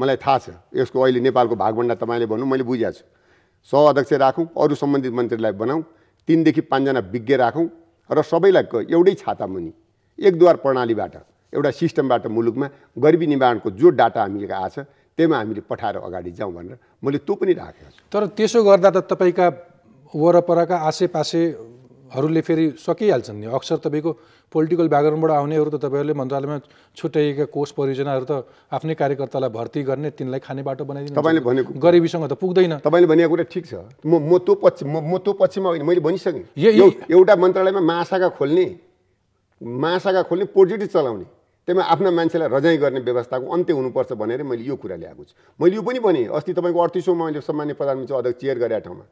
[SPEAKER 2] मलाई थाहा छ यसको अहिले नेपालको भागभन्डा तपाईँले भन्नु मैले बुझाएको छु सह अध्यक्ष राखौँ अरू सम्बन्धित मन्त्रीलाई बनाऊ तिनदेखि पाँचजना विज्ञ राखौँ र सबैलाई एउटै छाता मुनि एकद्वार प्रणालीबाट एउटा सिस्टमबाट मुलुकमा गरिबी निवारणको जो डाटा हामीले आएको छ त्यहीमा हामीले पठाएर अगाडि जाउँ भनेर मैले त्यो पनि राखेको छु तर त्यसो गर्दा त तपाईँका
[SPEAKER 1] वरपरका आसेपासेहरूले फेरि सकिहाल्छन् नि अक्सर तपाईँको पोलिटिकल ब्याकग्राउन्डबाट आउनेहरू त तपाईँहरूले मन्त्रालयमा छुट्याइएका कोष परियोजनाहरू त आफ्नै कार्यकर्तालाई भर्ती गर्ने
[SPEAKER 2] तिनलाई खाने बाटो बनाइदिनु तपाईँले भनेको गरिबीसँग त पुग्दैन तपाईँले भनेको कुरा ठिक छ म म त्यो पछि म म त्यो पछिमा मैले भनिसकेँ यही एउटा मन्त्रालयमा महाशाखा खोल्ने मासाका खोल्ने पोजिटिभ चलाउने त्यहीमा आफ्ना मान्छेलाई रजाइ गर्ने व्यवस्थाको अन्त्य हुनुपर्छ भनेर मैले यो कुरा ल्याएको छु मैले यो पनि भनेँ अस्ति तपाईँको अडतिसौँमा मैले सम्मान्य प्रधानमन्त्री अध्यक्ष चेयर गरेका ठाउँमा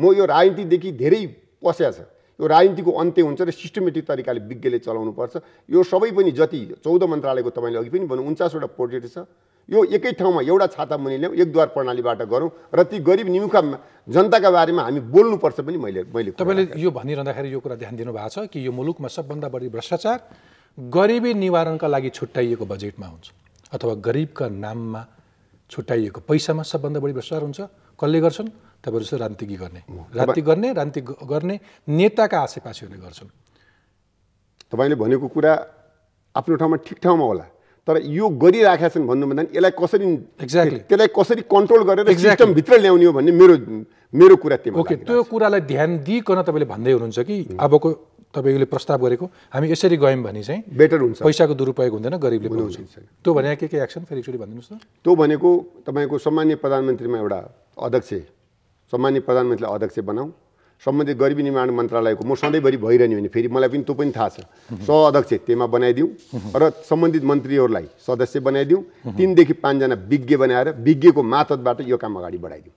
[SPEAKER 2] म यो राजनीतिदेखि धेरै पस्या छ यो राजनीतिको अन्त्य हुन्छ र सिस्टमेटिक तरिकाले विज्ञले चलाउनुपर्छ यो सबै पनि जति चौध मन्त्रालयको तपाईँले अघि पनि भन्नु उन्चासवटा प्रोजेक्ट छ यो एकै ठाउँमा एउटा छाता मुनि ल्याउँ एकद्वार प्रणालीबाट गरौँ र ती गरिब निमुखा जनताका बारेमा हामी बोल्नुपर्छ पनि मैले मैले
[SPEAKER 1] तपाईँले यो भनिरहँदाखेरि यो कुरा ध्यान दिनुभएको छ कि यो मुलुकमा सबभन्दा बढी भ्रष्टाचार गरिबी निवारणका लागि छुट्याइएको बजेटमा हुन्छ अथवा गरिबका नाममा छुट्याइएको पैसामा सबभन्दा बढी भ्रष्टाचार हुन्छ कसले गर्छन् तपाईँहरू जस्तो रान्तिकी गर्ने रान्ति गर्ने रान्ति गर्ने नेताका आसेपासेहरूले गर्छन्
[SPEAKER 2] तपाईँले भनेको कुरा आफ्नो ठाउँमा ठिक ठाउँमा होला तर यो गरिराखेका छन् भन्नुभन्दा भन्दा यसलाई कसरी एक्ज्याक्टली त्यसलाई कसरी कन्ट्रोल गरेर सिस्टमभित्र ल्याउने हो भन्ने मेरो मेरो कुरा त्यो ओके त्यो
[SPEAKER 1] कुरालाई ध्यान दिइकन तपाईँले भन्दै हुनुहुन्छ कि अबको तपाईँले प्रस्ताव गरेको हामी यसरी गयौँ भने
[SPEAKER 2] चाहिँ बेटर हुन्छ पैसाको दुरुपयोग हुँदैन गरिबले पाउँछ
[SPEAKER 1] त्यो भने के के एक्सन फेरि एकचोटि भनिदिनुहोस् न
[SPEAKER 2] त्यो भनेको तपाईँको सामान्य प्रधानमन्त्रीमा एउटा अध्यक्ष सम्मान्य प्रधानमन्त्रीलाई अध्यक्ष बनाऊ सम्बन्धित गरिबी निर्माण मन्त्रालयको म सधैँभरि भइरहने भने फेरि मलाई पनि त्यो पनि थाहा छ सह अध्यक्ष त्यहीमा बनाइदिउँ र सम्बन्धित मन्त्रीहरूलाई सदस्य बनाइदिउँ तिनदेखि पाँचजना विज्ञ बनाएर विज्ञको मातहतबाट यो काम अगाडि बढाइदिउँ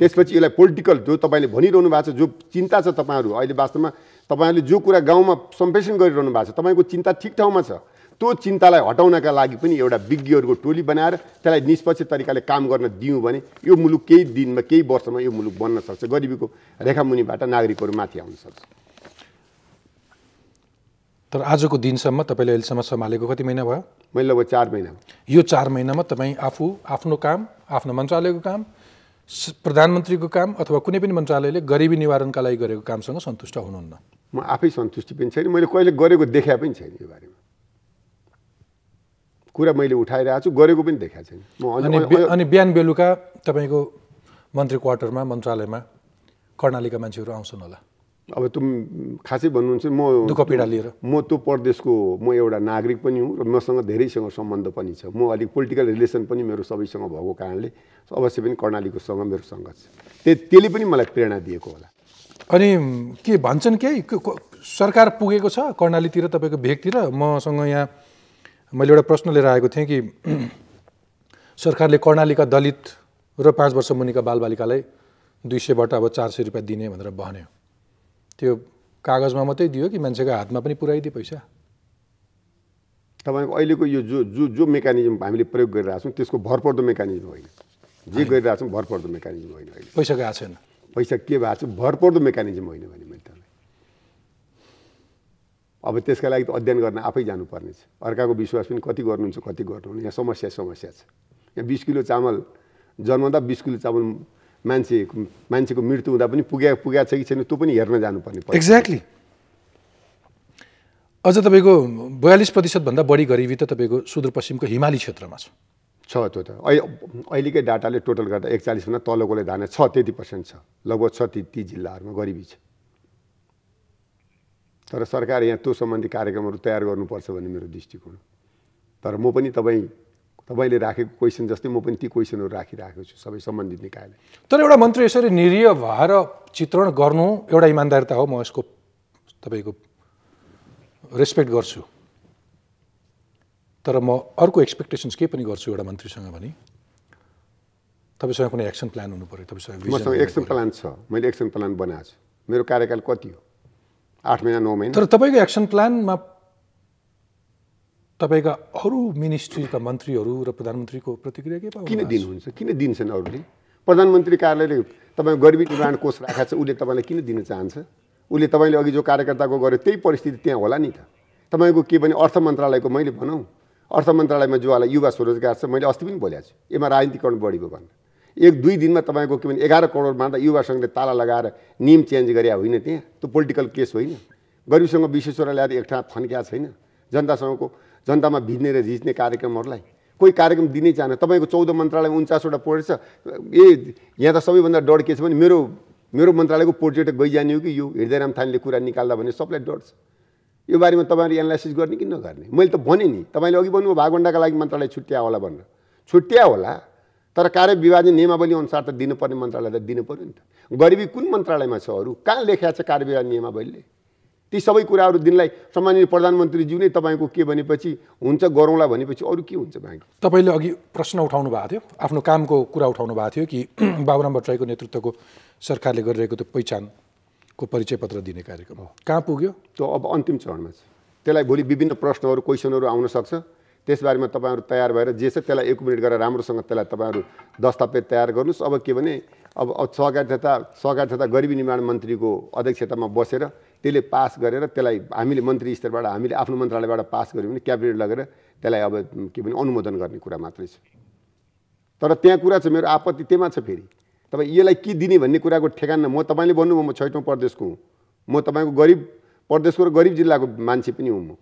[SPEAKER 2] त्यसपछि यसलाई पोलिटिकल जो तपाईँले भनिरहनु भएको छ जो चिन्ता छ तपाईँहरू अहिले वास्तवमा तपाईँहरूले जो कुरा गाउँमा सम्प्रेषण गरिरहनु भएको छ तपाईँको चिन्ता ठिक ठाउँमा छ त्यो चिन्तालाई हटाउनका लागि पनि एउटा विज्ञहरूको टोली बनाएर त्यसलाई निष्पक्ष तरिकाले काम गर्न दियौँ भने यो मुलुक केही दिनमा केही वर्षमा यो मुलुक बन्न सक्छ गरिबीको रेखामुनिबाट नागरिकहरू माथि आउन सक्छ
[SPEAKER 1] तर आजको दिनसम्म तपाईँले अहिलेसम्म सम्हालेको कति महिना भयो
[SPEAKER 2] मैले लगभग चार महिना
[SPEAKER 1] यो चार महिनामा तपाईँ आफू आफ्नो काम आफ्नो मन्त्रालयको काम प्रधानमन्त्रीको काम अथवा कुनै पनि मन्त्रालयले गरिबी निवारणका
[SPEAKER 2] लागि गरेको कामसँग सन्तुष्ट हुनुहुन्न म आफै सन्तुष्टि पनि छैन मैले कहिले गरेको देखाए पनि छैन यो बारेमा कुरा मैले उठाइरहेको छु गरेको पनि देखाएको छैन म
[SPEAKER 1] अनि बिहान बेलुका तपाईँको मन्त्री क्वार्टरमा मन्त्रालयमा कर्णालीका मान्छेहरू आउँछन् होला
[SPEAKER 2] अब तुम खासै भन्नुहुन्छ म दुःख पीडा लिएर म त्यो प्रदेशको म एउटा नागरिक पनि हुँ र मसँग धेरैसँग सम्बन्ध पनि छ म अलिक पोलिटिकल रिलेसन पनि मेरो सबैसँग भएको कारणले अवश्य पनि कर्णालीकोसँग मेरो सङ्गत छ त्यही त्यसले पनि मलाई प्रेरणा दिएको होला
[SPEAKER 1] अनि के भन्छन् केही सरकार पुगेको छ कर्णालीतिर तपाईँको भेगतिर मसँग यहाँ मैले एउटा प्रश्न लिएर आएको थिएँ कि सरकारले कर्णालीका दलित र पाँच वर्ष मुनिका बालबालिकालाई दुई सयबाट अब चार सय रुपियाँ दिने भनेर भन्यो त्यो कागजमा मात्रै दियो कि मान्छेको हातमा पनि पुऱ्याइदियो पैसा
[SPEAKER 2] तपाईँको अहिलेको यो जो जो जो मेकानिजम हामीले प्रयोग गरिरहेको छौँ त्यसको भरपर्दो मेकानिजम होइन जे गरिरहेको छौँ भरपर्दो मेकानिजम होइन पैसा गएको छैन पैसा के भएको छ भरपर्दो मेकानिजम होइन भने अब त्यसका लागि त अध्ययन गर्न आफै जानुपर्नेछ अर्काको विश्वास पनि कति गर्नुहुन्छ कति गर्नुहुन्न यहाँ समस्या समस्या छ यहाँ बिस किलो चामल जन्माउँदा बिस किलो चामल मान्छे मान्छेको मृत्यु हुँदा पनि पुग्या पुगेको छ कि छैन त्यो पनि हेर्न जानुपर्ने एक्ज्याक्टली
[SPEAKER 1] अझ तपाईँको बयालिस प्रतिशतभन्दा बढी गरिबी त तपाईँको सुदूरपश्चिमको हिमाली क्षेत्रमा छ छ त्यो त
[SPEAKER 2] अहिलेकै डाटाले टोटल गर्दा एकचालिसभन्दा तलकोले धान छ त्यति पर्सेन्ट छ लगभग छ ती ती जिल्लाहरूमा गरिबी छ तर सरकार यहाँ त्यो सम्बन्धी कार्यक्रमहरू तयार गर्नुपर्छ भन्ने मेरो दृष्टिकोण तर म पनि तपाईँ तपाईँले राखेको क्वेसन जस्तै म पनि ती क्वेसनहरू राखिराखेको छु सबै सम्बन्धित निकायले
[SPEAKER 1] तर एउटा मन्त्री यसरी निरीह भएर चित्रण गर्नु एउटा इमान्दारिता हो म यसको तपाईँको रेस्पेक्ट गर्छु तर म अर्को एक्सपेक्टेसन्स के पनि गर्छु एउटा मन्त्रीसँग भने तपाईँसँग कुनै एक्सन प्लान हुनु पऱ्यो तपाईँसँग
[SPEAKER 2] एक्सन प्लान छ मैले एक्सन प्लान बनाएको छु मेरो कार्यकाल कति हो आठ महिना नौ महिना तर
[SPEAKER 1] तपाईँको एक्सन प्लानमा
[SPEAKER 2] तपाईँका अरू मिनिस्ट्रीका मन्त्रीहरू र प्रधानमन्त्रीको प्रतिक्रिया के किन दिनुहुन्छ किन दिन्छन् अरूले प्रधानमन्त्री कार्यालयले तपाईँको गरिबी निर्माण कोष राखेको छ उसले तपाईँलाई किन दिन चाहन्छ उसले तपाईँले अघि जो कार्यकर्ताको गऱ्यो त्यही परिस्थिति त्यहाँ होला नि त तपाईँको के भने अर्थ मन्त्रालयको मैले भनौँ अर्थ मन्त्रालयमा जो होला युवा स्वरोजगार छ मैले अस्ति पनि बोलेको छु यसमा राजनीतिकरण बढी भयो एक दुई दिनमा तपाईँको के भने एघार करोड त युवा सङ्घले ताला लगाएर नियम चेन्ज गरे होइन त्यहाँ त्यो पोलिटिकल केस होइन गरिबसँग विश्वेश्वर ल्याएर एक ठाउँ थन्क्या छैन जनतासँगको जनतामा भिज्ने र झिच्ने कार्यक्रमहरूलाई कोही कार्यक्रम दिनै चाहना तपाईँको चौध मन्त्रालय उन्चासवटा पोर्ट छ ए यहाँ त सबैभन्दा डर के छ भने मेरो मेरो मन्त्रालयको पोर्ट्रेट गइजाने हो कि यो हृदयराम थामीले कुरा निकाल्दा भने सबलाई डर छ यो बारेमा तपाईँहरू एनालाइसिस गर्ने कि नगर्ने मैले त भनेँ नि तपाईँले अघि भन्नुभयो भागवण्डाका लागि मन्त्रालय छुट्ट्या होला भनेर छुट्ट्या होला तर कार्य विभाजन नियमावली अनुसार त दिनुपर्ने मन्त्रालय त दिनु पऱ्यो नि त गरिबी कुन मन्त्रालयमा छ अरू कहाँ लेखाएको छ कार्य विभाजन नियमावलीले ती सबै कुराहरू दिनलाई सम्मानित प्रधानमन्त्रीज्यू नै तपाईँको के भनेपछि हुन्छ गरौँला भनेपछि अरू के हुन्छ भाइ
[SPEAKER 1] तपाईँले अघि प्रश्न उठाउनु भएको थियो आफ्नो कामको कुरा उठाउनु भएको थियो कि बाबुराम भट्टराईको नेतृत्वको सरकारले गरिरहेको त्यो पहिचानको
[SPEAKER 2] परिचय पत्र दिने कार्यक्रम हो कहाँ पुग्यो त्यो अब अन्तिम चरणमा छ त्यसलाई भोलि विभिन्न प्रश्नहरू क्वेसनहरू सक्छ त्यसबारेमा तपाईँहरू तयार भएर जे छ त्यसलाई एकोमिनेट गरेर राम्रोसँग त्यसलाई तपाईँहरू दस्तावेज तयार गर्नुहोस् अब के भने अब तथा सहकार तथा गरिबी निर्माण मन्त्रीको अध्यक्षतामा बसेर त्यसले पास गरेर त्यसलाई हामीले मन्त्री स्तरबाट हामीले आफ्नो मन्त्रालयबाट पास गऱ्यौँ भने क्याबिनेट लगेर त्यसलाई अब के भने अनुमोदन गर्ने कुरा मात्रै छ तर त्यहाँ कुरा छ मेरो आपत्ति त्यहीमा छ फेरि तपाईँ यसलाई के दिने भन्ने कुराको ठेगाना म तपाईँले भन्नुभयो म छैटौँ प्रदेशको हुँ म तपाईँको गरिब प्रदेशको र गरिब जिल्लाको मान्छे पनि हुँ म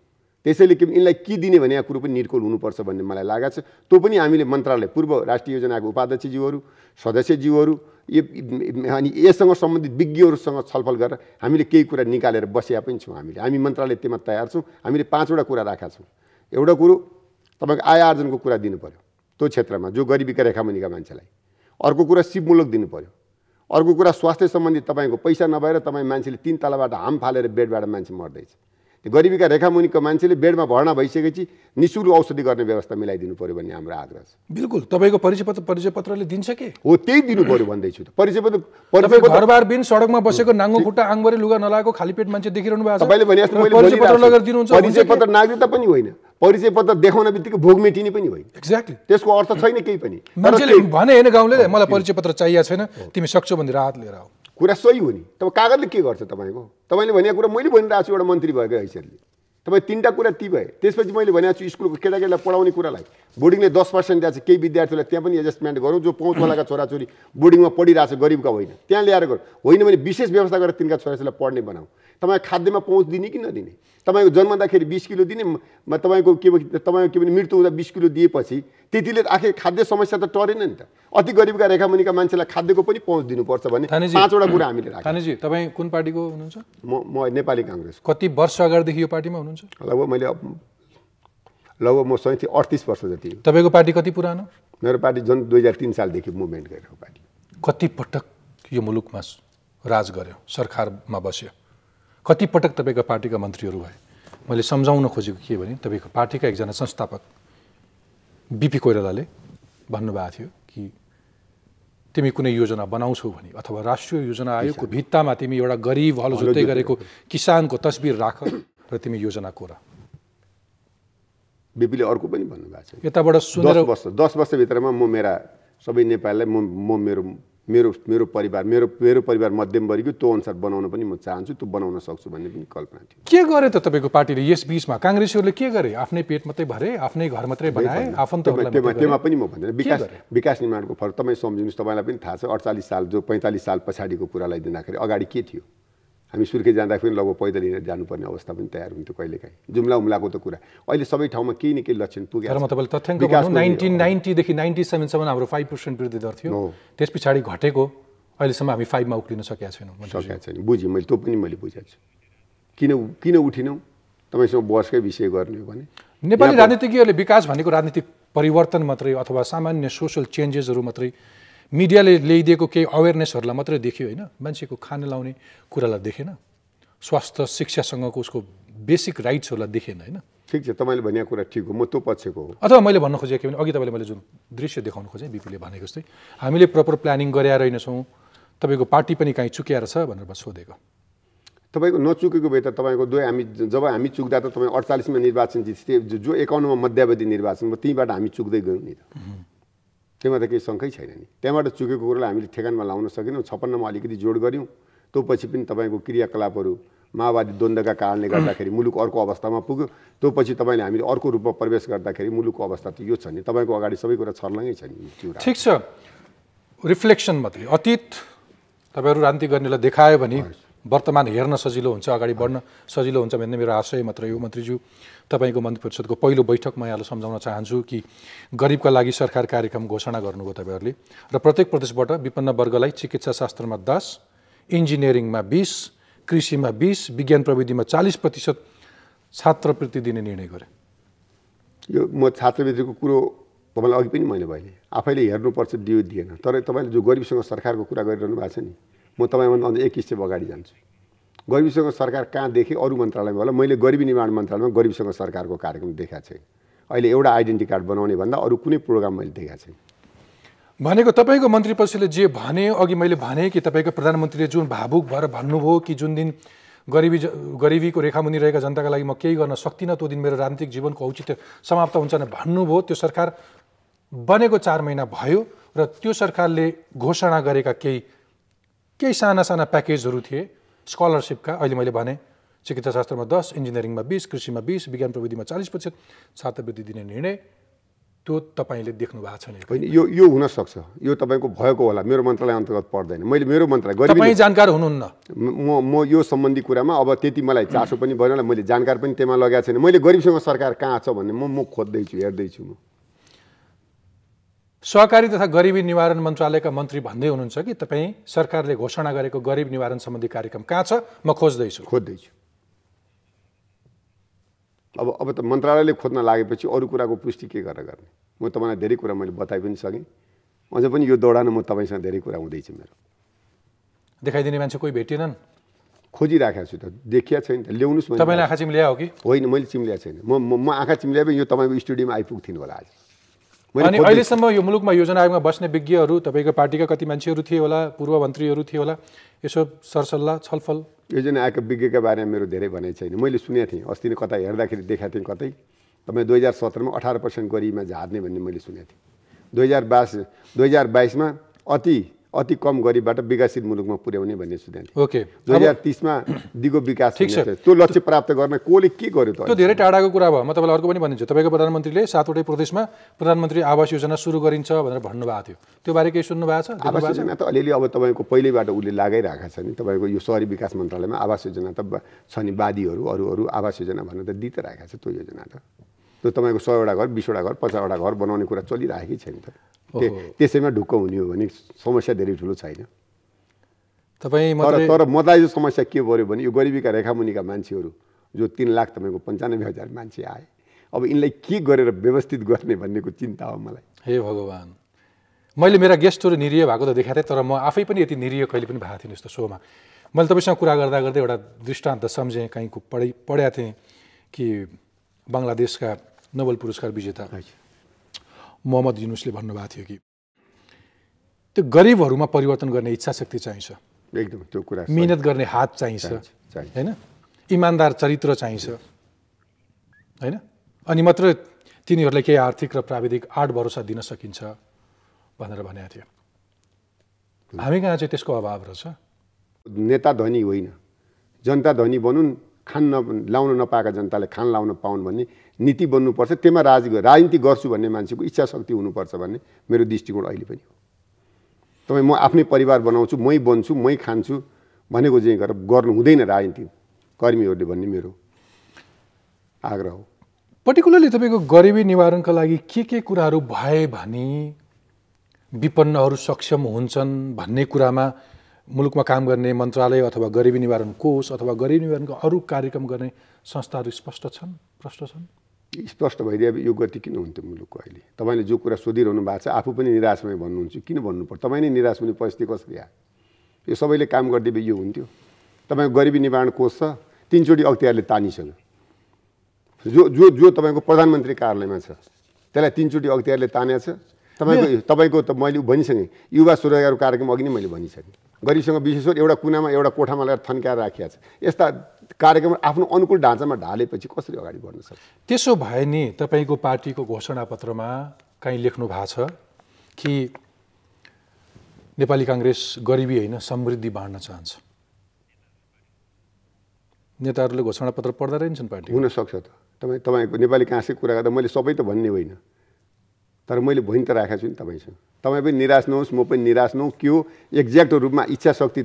[SPEAKER 2] त्यसैले के यिनलाई के दिने भने यहाँ कुरो पनि निर्कोल हुनुपर्छ भन्ने मलाई लागेको छ त्यो पनि हामीले मन्त्रालय पूर्व राष्ट्रिय योजनाको उपाध्यक्षज्यूहरू सदस्यज्यूहरू अनि यससँग सम्बन्धित विज्ञहरूसँग छलफल गरेर हामीले केही कुरा निकालेर बसिया पनि छौँ हामीले हामी मन्त्रालय त्यसमा तयार छौँ हामीले पाँचवटा कुरा राखेका छौँ एउटा कुरो तपाईँको आय आर्जनको कुरा दिनु पऱ्यो त्यो क्षेत्रमा जो गरिबीका रेखामुनिका मान्छेलाई अर्को कुरा शिवमूलक दिनु पऱ्यो अर्को कुरा स्वास्थ्य सम्बन्धी तपाईँको पैसा नभएर तपाईँ मान्छेले तिन तलाबाट हाम फालेर बेडबाट मान्छे मर्दैछ गरिबीका गरिबीका रेखामुनिको मान्छेले बेडमा भर्ना भइसकेपछि निशुल्क औषधि गर्ने व्यवस्था मिलाइदिनु पऱ्यो भन्ने हाम्रो आग्रह छ
[SPEAKER 1] बिल्कुल तपाईँको परिचय पत्र परिचय पत्रले दिन्छ कि हो
[SPEAKER 2] त्यही दिनु पऱ्यो भन्दैछु
[SPEAKER 1] परिचय पत्र परिचय घरबार बिन सडकमा बसेको नाङ्गो
[SPEAKER 2] खुट्टा आङभरि लुगा नलाएको खाली पेट मान्छे देखिरहनु भएको छ तपाईँले भने परिचय पत्र नागरिकता पनि होइन परिचय पत्र देखाउन बित्तिकै भोग मेटिने पनि होइन एक्ज्याक्टली त्यसको अर्थ छैन केही पनि मान्छेले भने होइन गाउँले मलाई परिचय पत्र चाहिएको छैन तिमी सक्छौ भनेर राहत लिएर आऊ कुरा सही हुने तब कागजले के गर्छ तपाईँको तपाईँले भनेको कुरा मैले भनिरहेको छु एउटा मन्त्री भएको हैसियतले तपाईँ तिनवटा कुरा ती भए त्यसपछि मैले भनेको छु स्कुलको केटाकेटीलाई पढाउने कुरालाई बोर्डिङले दस पर्सेन्ट दिएको छ केही विद्यार्थीलाई त्यहाँ पनि एडजस्टमेन्ट गरौँ जो पाउँच छोराछोरी बोर्डिङमा पढिरहेको छ गरिबका होइन त्यहाँ ल्याएर गरौँ होइन भने विशेष व्यवस्था गरेर तिनका छोराछोरीलाई पढ्ने बनाऊ तपाईँको खाद्यमा पहुँच दिने कि नदिने तपाईँको जन्मदाखेरि बिस किलो दिने तपाईँको के तपाईँको के भने मृत्यु हुँदा बिस किलो दिएपछि त्यतिले आखिर खाद्य समस्या त टरेन नि त अति गरिबका रेखामुनिका मान्छेलाई खाद्यको पनि पहुँच दिनुपर्छ भने पाँचवटा कुरा हामीले
[SPEAKER 1] राख्छौँ तपाईँ कुन पार्टीको हुनुहुन्छ
[SPEAKER 2] म म नेपाली काङ्ग्रेस
[SPEAKER 1] कति वर्ष अगाडिदेखि यो पार्टीमा हुनुहुन्छ
[SPEAKER 2] लगभग मैले लगभग म सैँति अडतिस वर्ष जति तपाईँको पार्टी कति पुरानो मेरो पार्टी जन दुई हजार तिन सालदेखि मुभमेन्ट गरेको पार्टी
[SPEAKER 1] कतिपटक यो मुलुकमा राज गर्यो सरकारमा बस्यो कतिपटक तपाईँको पार्टीका मन्त्रीहरू भए मैले सम्झाउन खोजेको के भने तपाईँको पार्टीका एकजना संस्थापक बिपी कोइरालाले भन्नुभएको थियो कि तिमी कुनै योजना बनाउँछौ भने अथवा राष्ट्रिय योजना आयोगको भित्तामा तिमी एउटा गरिब हल जुत्दै गरेको किसानको तस्बिर राख र तिमी योजना कोरा
[SPEAKER 2] बिपीले अर्को पनि भन्नुभएको छ यताबाट सुनेर वर्ष दस वर्षभित्रमा म मेरा सबै नेपाललाई म मेरो मेरो मेरो परिवार मेरो मेरो परिवार मध्यम वर्गीय त्यो अनुसार बनाउन पनि म चाहन्छु त्यो बनाउन सक्छु भन्ने पनि कल्पना
[SPEAKER 1] थियो के गरे त तपाईँको पार्टीले यस बिचमा काङ्ग्रेसहरूले के गरे आफ्नै पेट मात्रै भरे आफ्नै घर मात्रै बनाए आफन्त त्यसमा पनि
[SPEAKER 2] म भन्दिनँ विकास विकास निर्माणको फरक तपाईँ सम्झिनुहोस् तपाईँलाई पनि थाहा छ अडचालिस साल जो पैँतालिस साल पछाडिको कुरालाई दिँदाखेरि अगाडि के थियो हामी सुर्खे जाँदाखेरि लगभग पैदल हिँडेर जानुपर्ने अवस्था पनि तयार हुन्थ्यो कहिलेकाहीँ जुम्ला उम्लाको त कुरा अहिले सबै ठाउँमा केही न केही लक्षण पुग्यो म तपाईँले तथ्याङ्क नाइन्टिन
[SPEAKER 1] नाइन्टीदेखि नाइन्टी सेभेनसम्म हाम्रो फाइभ पर्सेन्ट वृद्धि दर थियो त्यस पछाडि घटेको अहिलेसम्म हामी फाइभमा उक्लिन सकेका छैनौँ
[SPEAKER 2] सकेका छैन बुझेँ मैले त्यो पनि मैले बुझेको छु किन किन उठिनौँ तपाईँसँग बसकै विषय गर्ने हो भने नेपाली
[SPEAKER 1] राजनीतिज्ञहरूले विकास भनेको राजनीतिक परिवर्तन मात्रै अथवा सामान्य सोसल चेन्जेसहरू मात्रै मिडियाले ल्याइदिएको केही अवेरनेसहरूलाई मात्रै देख्यो होइन मान्छेको खान लाउने कुरालाई देखेन स्वास्थ्य शिक्षासँगको उसको बेसिक राइट्सहरूलाई देखेन होइन
[SPEAKER 2] ठिक छ तपाईँले भनेको कुरा ठिक हो म त्यो पक्षको हो अथवा मैले
[SPEAKER 1] भन्न खोजेको भने अघि तपाईँले मैले जुन दृश्य देखाउन खोजेँ बिपीले भनेको जस्तै हामीले प्रपर प्लानिङ गराएर रहेनछौँ तपाईँको पार्टी पनि काहीँ चुक्याएर छ भनेर सोधेको
[SPEAKER 2] तपाईँको नचुकेको भए त तपाईँको दुवै हामी जब हामी चुक्दा त तपाईँ अडचालिसमा निर्वाचन जित्थे जो एकाउन्नमा मध्यावधि निर्वाचन त्यहीँबाट हामी चुक्दै गयौँ नि त त्योमा त केही शङ्कै छैन नि त्यहाँबाट चुकेको कुरोलाई हामीले ठेगानमा लाउन सकेनौँ छप्पन्नमा अलिकति जोड गऱ्यौँ त्यो पछि पनि तपाईँको क्रियाकलापहरू माओवादी द्वन्द्वका कारणले गर्दाखेरि मुलुक अर्को अवस्थामा पुग्यो त्यो पछि तपाईँले हामीले अर्को रूपमा प्रवेश गर्दाखेरि मुलुकको अवस्था त यो छ नि तपाईँको अगाडि सबै कुरा छर्लङ्गै छ नि ठिक छ
[SPEAKER 1] रिफ्लेक्सन मात्रै अतीत तपाईँहरू रान्ति गर्नेलाई देखायो भने वर्तमान हेर्न सजिलो हुन्छ अगाडि बढ्न सजिलो हुन्छ भन्ने मेरो आशय मात्र हो मन्त्रीज्यू तपाईँको मन्त्री परिषदको पहिलो बैठक म यहाँलाई सम्झाउन चाहन्छु कि गरिबका लागि सरकार कार्यक्रम घोषणा गर्नुभयो तपाईँहरूले र प्रत्येक प्रदेशबाट विपन्न वर्गलाई चिकित्सा शास्त्रमा दस इन्जिनियरिङमा बिस कृषिमा बिस विज्ञान प्रविधिमा चालिस प्रतिशत छात्रवृत्ति दिने निर्णय गरे
[SPEAKER 2] यो म छात्रवृत्तिको कुरो तपाईँलाई अघि पनि मैले भने आफैले हेर्नुपर्छ दियो दिएन तर तपाईँले जो गरिबसँग सरकारको कुरा गरिरहनु भएको छ नि म तपाईँभन्दा अन्त एक स्टेप अगाडि जान्छु गरिबीसँग सरकार कहाँ देखेँ अरू मन्त्रालयमा होला मैले गरिबी निर्माण मन्त्रालयमा गरिबीसँग सरकारको कार्यक्रम देखाएको छैन अहिले एउटा आइडेन्टी कार्ड बनाउने भन्दा अरू कुनै प्रोग्राम मैले देखाएको छैन
[SPEAKER 1] भनेको तपाईँको मन्त्री परिषदले जे भने अघि मैले भने कि तपाईँको प्रधानमन्त्रीले जुन भावुक भएर भन्नुभयो कि जुन दिन गरिबी गरिबीको रेखामुनि रहेका जनताका लागि म केही गर्न सक्दिनँ त्यो दिन मेरो राजनीतिक जीवनको औचित्य समाप्त हुन्छ भने भन्नुभयो त्यो सरकार बनेको चार महिना भयो र त्यो सरकारले घोषणा गरेका केही केही साना साना प्याकेजहरू थिए स्कलरसिपका अहिले मैले भने चिकित्साशास्त्रमा दस इन्जिनियरिङमा बिस कृषिमा बिस विज्ञान प्रविधिमा चालिस प्रतिशत छात्रवृत्ति दिने निर्णय त्यो तपाईँले देख्नु भएको छैन होइन
[SPEAKER 2] यो यो हुनसक्छ यो तपाईँको भएको होला मेरो मन्त्रालय अन्तर्गत पर्दैन मैले मेरो मन्त्रालय गरिबी
[SPEAKER 1] जानकार हुनुहुन्न
[SPEAKER 2] म म यो सम्बन्धी कुरामा अब त्यति मलाई चासो पनि भएन मैले जानकार पनि त्यहाँ लगाएको छैन मैले गरिबसँग सरकार कहाँ छ भन्ने म म खोज्दैछु हेर्दैछु म
[SPEAKER 1] सहकारी तथा गरिबी निवारण मन्त्रालयका मन्त्री भन्दै हुनुहुन्छ कि तपाईँ सरकारले घोषणा गरेको गरिब निवारण सम्बन्धी कार्यक्रम कहाँ छ म खोज्दैछु
[SPEAKER 2] खोज्दैछु अब अब त मन्त्रालयले खोज्न लागेपछि अरू कुराको पुष्टि के गरेर गर्ने म तपाईँलाई धेरै कुरा मैले बताइ पनि सकेँ अझ पनि यो दौडान म तपाईँसँग धेरै कुरा हुँदैछ मेरो
[SPEAKER 1] देखाइदिने मान्छे कोही भेटिएनन्
[SPEAKER 2] खोजिराखेको छु त देखिया छैन त ल्याउनुहोस् तपाईँले आँखा चिम्ल्या हो कि होइन मैले चिम्ल्याएको छैन म म आँखा चिम्ल्याए पनि यो तपाईँको स्टुडियोमा आइपुग्थिनँ होला आज अनि अहिलेसम्म
[SPEAKER 1] यो मुलुकमा योजना आयोगमा बस्ने विज्ञहरू तपाईँको पार्टीका कति मान्छेहरू थिए होला पूर्व मन्त्रीहरू थिए होला यसो सरसल्लाह छलफल
[SPEAKER 2] योजना आएको विज्ञका बारेमा मेरो धेरै भनाइ छैन मैले सुनेको थिएँ अस्ति नै कता हेर्दाखेरि देखाएको थिएँ कतै तपाईँ दुई हजार सत्रमा अठार पर्सेन्ट गरीमा झार्ने भन्ने मैले सुनेको थिएँ दुई हजार बाइस दुई हजार बाइसमा अति अति कम गरिबबाट विकासित मुलुकमा पुर्याउने भन्ने सिद्धान्त
[SPEAKER 1] ओके दुई हजार
[SPEAKER 2] तिसमा दिगो विकास ठिक छ त्यो लक्ष्य प्राप्त गर्न कसले के गर्यो त त्यो
[SPEAKER 1] धेरै टाढाको कुरा भयो म तपाईँलाई अर्को पनि भनिदिन्छु तपाईँको प्रधानमन्त्रीले सातवटै प्रदेशमा प्रधानमन्त्री आवास योजना सुरु गरिन्छ भनेर भन्नुभएको थियो त्यो बारे केही सुन्नु भएको छ आवास योजना त अलिअलि
[SPEAKER 2] अब तपाईँको पहिल्यैबाट उसले लगाइरहेको छ नि तपाईँको यो सहरी विकास मन्त्रालयमा आवास योजना त छ नि वादीहरू अरू अरू आवास योजना भनेर दिइ त राखेको छ त्यो योजना त त्यो तपाईँको सयवटा घर बिसवटा घर पचासवटा घर बनाउने कुरा चलिरहेकै छैन त त्यसैमा ढुक्क हुने हो भने समस्या धेरै ठुलो छैन
[SPEAKER 1] तपाईँ तर तर
[SPEAKER 2] मलाई यो समस्या के पऱ्यो भने यो गरिबीका रेखामुनिका मान्छेहरू जो तिन लाख तपाईँको पन्चानब्बे हजार मान्छे आए अब यिनलाई के गरेर व्यवस्थित गर्ने भन्नेको चिन्ता हो मलाई हे भगवान्
[SPEAKER 1] मैले मेरा गेस्टहरू निरीह भएको त देखाएको थिएँ तर म आफै पनि यति निरीह कहिले पनि भएको थिइनँ यस्तो सोमा मैले तपाईँसँग कुरा गर्दा गर्दै एउटा दृष्टान्त सम्झेँ कहीँको पढाइ पढाएको थिएँ कि बङ्गलादेशका नोबेल पुरस्कार विजेता मोहम्मद युनुसले भन्नुभएको थियो कि त्यो गरिबहरूमा परिवर्तन गर्ने इच्छा शक्ति चाहिन्छ
[SPEAKER 2] एकदम त्यो कुरा
[SPEAKER 1] मिहिनेत गर्ने हात चाहिन्छ होइन इमान्दार चरित्र चाहिन्छ होइन अनि मात्र तिनीहरूलाई केही आर्थिक र प्राविधिक आठ भरोसा दिन सकिन्छ भनेर भनेको थियो हामी कहाँ चाहिँ त्यसको अभाव रहेछ
[SPEAKER 2] नेता धनी होइन जनता धनी बनुन् खान न लाउन नपाएका जनताले खान लाउन पाउन् भन्ने नीति बन्नुपर्छ त्यसमा राज राजनीति गर्छु भन्ने मान्छेको इच्छा शक्ति हुनुपर्छ भन्ने मेरो दृष्टिकोण अहिले पनि हो तपाईँ म आफ्नै परिवार बनाउँछु मै बन्छु मै खान्छु भनेको चाहिँ गर्नु हुँदैन राजनीति कर्मीहरूले भन्ने मेरो आग्रह हो
[SPEAKER 1] पर्टिकुलरली तपाईँको गरिबी निवारणका लागि के के कुराहरू भए भने विपन्नहरू सक्षम हुन्छन् भन्ने कुरामा मुलुकमा काम गर्ने मन्त्रालय अथवा गरिबी निवारण कोष अथवा गरिबी निवारणको अरू कार्यक्रम गर्ने संस्थाहरू स्पष्ट छन् प्रष्ट छन्
[SPEAKER 2] स्पष्ट भइदिए यो गति किन हुन्थ्यो मुलुकको अहिले तपाईँले जो कुरा सोधिरहनु भएको छ आफू पनि निराशमै भन्नुहुन्छ किन भन्नु पर्छ तपाईँ नै निराश हुने परिस्थिति कसरी आयो यो सबैले काम गरिदिए यो हुन्थ्यो तपाईँको गरिबी निवारण कोष छ तिनचोटि अख्तियारले तानिसक्यो जो जो जो तपाईँको प्रधानमन्त्री कार्यालयमा छ त्यसलाई तिनचोटि अख्तियारले तानेछ छ तपाईँको तपाईँको त मैले भनिसकेँ युवा स्वरोजगार कार्यक्रम अघि नै मैले भनिसकेँ गरिबसँग विशेषवर एउटा कुनामा एउटा कोठामा लगाएर थन्काएर राखिएको छ यस्ता कार्यक्रम आफ्नो अनुकूल ढाँचामा ढालेपछि कसरी अगाडि बढ्न सक्छ त्यसो भए
[SPEAKER 1] नि तपाईँको पार्टीको घोषणापत्रमा काहीँ लेख्नु भएको छ कि नेपाली काङ्ग्रेस गरिबी होइन समृद्धि बाँड्न चाहन्छ नेताहरूले घोषणापत्र पढ्दा रहेछन् पार्टी
[SPEAKER 2] हुनसक्छ त तपाईँ तपाईँको नेपाली काङ्ग्रेसकै कुरा गर्दा मैले सबै त भन्ने होइन तर मैले भोइन त राखेको छु नि तपाईँसँग तपाईँ पनि निराश नहोस् म पनि निराश नहोस् के हो एक्ज्याक्ट रूपमा इच्छा शक्ति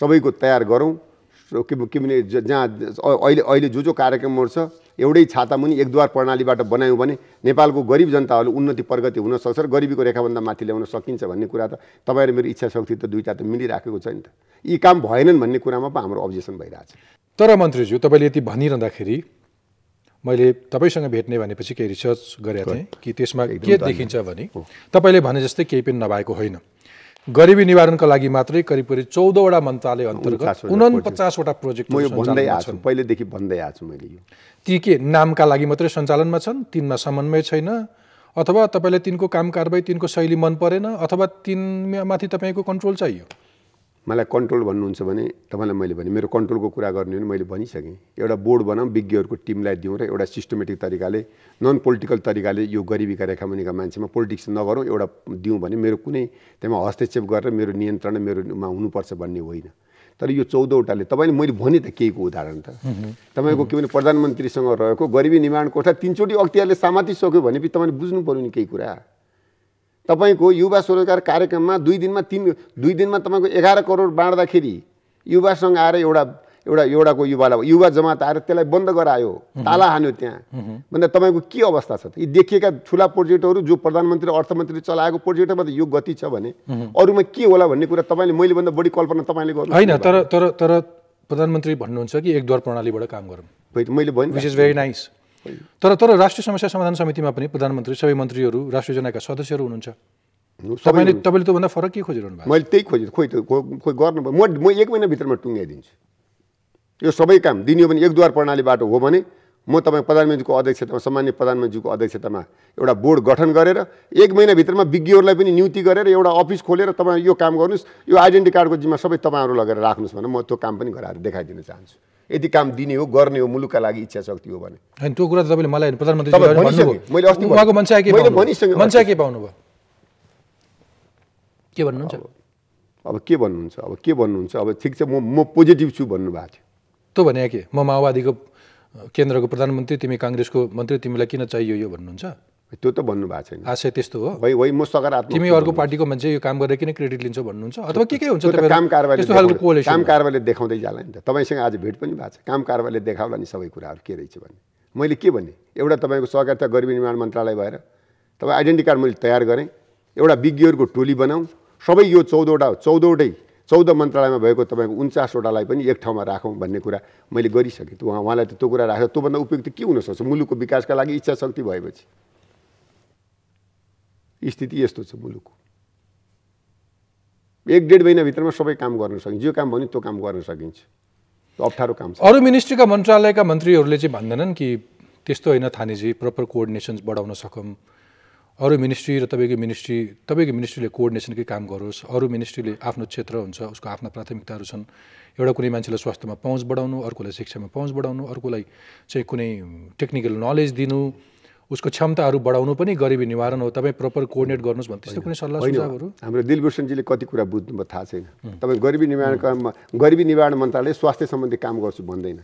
[SPEAKER 2] सबैको तयार गरौँ के के भने जहाँ अहिले अहिले जो जो कार्यक्रमहरू छ एउटै छातामुनि एकद्वार प्रणालीबाट बनायौँ भने नेपालको गरिब जनताहरू उन्नति प्रगति हुन सक्छ र गरिबीको रेखाभन्दा माथि ल्याउन सकिन्छ भन्ने कुरा त तपाईँ मेरो इच्छा शक्ति त दुइटा त मिलिराखेको छ नि त यी काम भएनन् भन्ने कुरामा पो हाम्रो अब्जेक्सन भइरहेछ तर मन्त्रीज्यू तपाईँले यति भनिरहँदाखेरि मैले तपाईँसँग भेट्ने
[SPEAKER 1] भनेपछि केही रिसर्च गरेको थिएँ कि त्यसमा के देखिन्छ भने oh. तपाईँले भने जस्तै केही पनि नभएको होइन गरिबी निवारणका लागि मात्रै करिब करिब चौधवटा मन्त्रालय अन्तर्गत उनपचासवटा
[SPEAKER 2] प्रोजेक्ट पहिलेदेखि भन्दै आएको छु मैले
[SPEAKER 1] ती के नामका लागि मात्रै सञ्चालनमा छन् तिनमा समन्वय छैन अथवा तपाईँलाई तिनको काम कारवाही तिनको शैली मन परेन अथवा तिनमाथि तपाईँको कन्ट्रोल चाहियो
[SPEAKER 2] मलाई कन्ट्रोल भन्नुहुन्छ भने तपाईँलाई मैले भने मेरो कन्ट्रोलको कुरा गर्ने भने मैले भनिसकेँ एउटा बोर्ड बनाऊँ विज्ञहरूको टिमलाई दिउँ र एउटा सिस्टमेटिक तरिकाले नन पोलिटिकल तरिकाले यो गरिबीका रेखामुनिका मान्छेमा पोलिटिक्स नगरौँ एउटा दिउँ भने मेरो कुनै त्यहाँ हस्तक्षेप गरेर मेरो नियन्त्रण मेरोमा हुनुपर्छ भन्ने होइन तर यो चौधवटाले तपाईँले मैले भने त केहीको उदाहरण त तपाईँको के भने प्रधानमन्त्रीसँग रहेको गरिबी निर्माण कोठा तिनचोटि अख्तियारले सक्यो भने पनि तपाईँले बुझ्नु पऱ्यो नि केही कुरा तपाईँको युवा स्वरोजगार कार्यक्रममा दुई दिनमा तिन दुई दिनमा तपाईँको एघार करोड बाँड्दाखेरि युवासँग आएर एउटा एउटा एउटाको युवालाई युवा जमात आएर त्यसलाई बन्द गरायो ताला हान्यो त्यहाँ भन्दा तपाईँको के अवस्था छ यी देखिएका ठुला प्रोजेक्टहरू जो प्रधानमन्त्री अर्थमन्त्रीले चलाएको प्रोजेक्टमा त यो गति छ भने अरूमा के होला भन्ने कुरा तपाईँले मैले भन्दा बढी कल्पना तपाईँले गर्नु होइन तर तर तर
[SPEAKER 1] प्रधानमन्त्री भन्नुहुन्छ कि एकद्वार प्रणालीबाट काम
[SPEAKER 2] गरौँ मैले भन्नु विच इज भेरी
[SPEAKER 1] नाइस तर तर राष्ट्रिय समस्या समाधान समितिमा पनि प्रधानमन्त्री सबै मन्त्रीहरू राष्ट्रिय योजनाका सदस्यहरू हुनुहुन्छ तपाईँले तपाईँले
[SPEAKER 2] त्योभन्दा फरक के खोजिरहनु भएको मैले त्यही खोजेँ खोइ खोइ गर्नु म म एक महिनाभित्रमा टुङ्ग्याइदिन्छु यो सबै काम दिने भने एकद्वार प्रणालीबाट हो भने म तपाईँ प्रधानमन्त्रीको अध्यक्षतामा सामान्य प्रधानमन्त्रीको अध्यक्षतामा एउटा बोर्ड गठन गरेर एक महिनाभित्रमा विज्ञहरूलाई पनि नियुक्ति गरेर एउटा अफिस खोलेर तपाईँ यो काम गर्नुहोस् यो आइडेन्टिटी कार्डको जिम्मा सबै तपाईँहरू लगेर राख्नुहोस् भने म त्यो काम पनि गराएर देखाइदिन चाहन्छु यदि काम दिने हो गर्ने हो मुलुकका लागि इच्छा शक्ति हो भने
[SPEAKER 1] होइन त्यो कुरा त तपाईँले मलाई प्रधानमन्त्री के
[SPEAKER 2] भन्नुहुन्छ अब के भन्नुहुन्छ अब के भन्नुहुन्छ अब ठिक छ म म पोजिटिभ छु भन्नुभएको
[SPEAKER 1] थियो त्यो भने के म माओवादीको केन्द्रको प्रधानमन्त्री तिमी काङ्ग्रेसको मन्त्री तिमीलाई किन
[SPEAKER 2] चाहियो यो भन्नुहुन्छ त्यो त भन्नु भएको छैन आशय त्यस्तो हो है वै म सकारात्मक तिमी अर्को
[SPEAKER 1] पार्टीको मान्छे यो काम गरेर किन क्रेडिट लिन्छौ भन्नुहुन्छ अथवा के के हुन्छ काम कारबारले काम
[SPEAKER 2] कारबारले देखाउँदै जाला नि त तपाईँसँग आज भेट पनि भएको छ काम कारबारले देखाउला नि सबै कुराहरू के रहेछ भने मैले के भने एउटा तपाईँको सहकारिता गरिबी निर्माण मन्त्रालय भएर तपाईँ आइडेन्टी कार्ड मैले तयार गरेँ एउटा विज्ञहरूको टोली बनाऊँ सबै यो चौधवटा चौधवटै चौध मन्त्रालयमा भएको तपाईँको उन्चासवटालाई पनि एक ठाउँमा राखौँ भन्ने कुरा मैले गरिसकेँ उहाँ उहाँलाई त त्यो कुरा राखेर त्योभन्दा उपयुक्त के हुनसक्छ मुलुकको विकासका लागि इच्छा शक्ति भएपछि स्थिति यस्तो छ मुलुकको एक डेढ महिनाभित्रमा सबै काम गर्न सकिन्छ जो काम भन्यो त्यो काम गर्न सकिन्छ अप्ठ्यारो काम छ अरू
[SPEAKER 1] मिनिस्ट्रीका मन्त्रालयका मन्त्रीहरूले चाहिँ भन्दैनन् कि त्यस्तो होइन थानेजी प्रपर कोअर्डिनेसन बढाउन सकौँ अरू मिनिस्ट्री र तपाईँको मिनिस्ट्री तपाईँको मिनिस्ट्रीले कोअर्डिनेसनकै काम गरोस् अरू मिनिस्ट्रीले आफ्नो क्षेत्र हुन्छ उसको आफ्ना प्राथमिकताहरू छन् एउटा कुनै मान्छेलाई स्वास्थ्यमा पहुँच बढाउनु अर्कोलाई शिक्षामा पहुँच बढाउनु अर्कोलाई चाहिँ कुनै टेक्निकल नलेज दिनु उसको क्षमताहरू बढाउनु पनि गरिबी निवारण हो तपाईँ प्रपर कोर्डिनेट गर्नुहोस् भन्नु त्यस्तो कुनै सल्लाह सुझावहरू
[SPEAKER 2] हाम्रो दिल कति कुरा बुझ्नु थाहा छैन तपाईँ गरिबी निवारण काममा गरिबी निवारण मन्त्रालय स्वास्थ्य सम्बन्धी काम गर्छु भन्दैन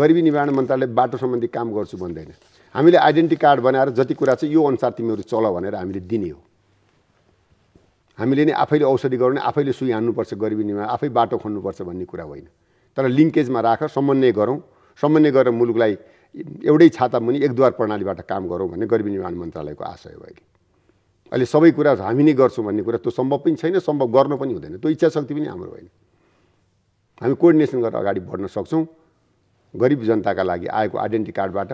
[SPEAKER 2] गरिबी निवारण मन्त्रालय बाटो सम्बन्धी काम गर्छु भन्दैन हामीले आइडेन्टिटी कार्ड बनाएर जति कुरा छ यो अनुसार तिमीहरू चल भनेर हामीले दिने हो हामीले नै आफैले औषधि गर्ने आफैले सुई हान्नुपर्छ गरिबी निवारण आफै बाटो खोल्नुपर्छ भन्ने कुरा होइन तर लिङ्केजमा राख समन्वय गरौँ समन्वय गरेर मुलुकलाई एउटै छाता मुनि एकद्वार प्रणालीबाट काम गरौँ भन्ने गरिबी निर्माण मन्त्रालयको आशय हो अहिले अहिले सबै कुरा हामी नै गर्छौँ भन्ने कुरा त्यो सम्भव पनि छैन सम्भव गर्नु पनि हुँदैन त्यो इच्छा शक्ति पनि हाम्रो होइन हामी कोर्डिनेसन गरेर अगाडि बढ्न सक्छौँ गरिब जनताका लागि आएको आइडेन्टी कार्डबाट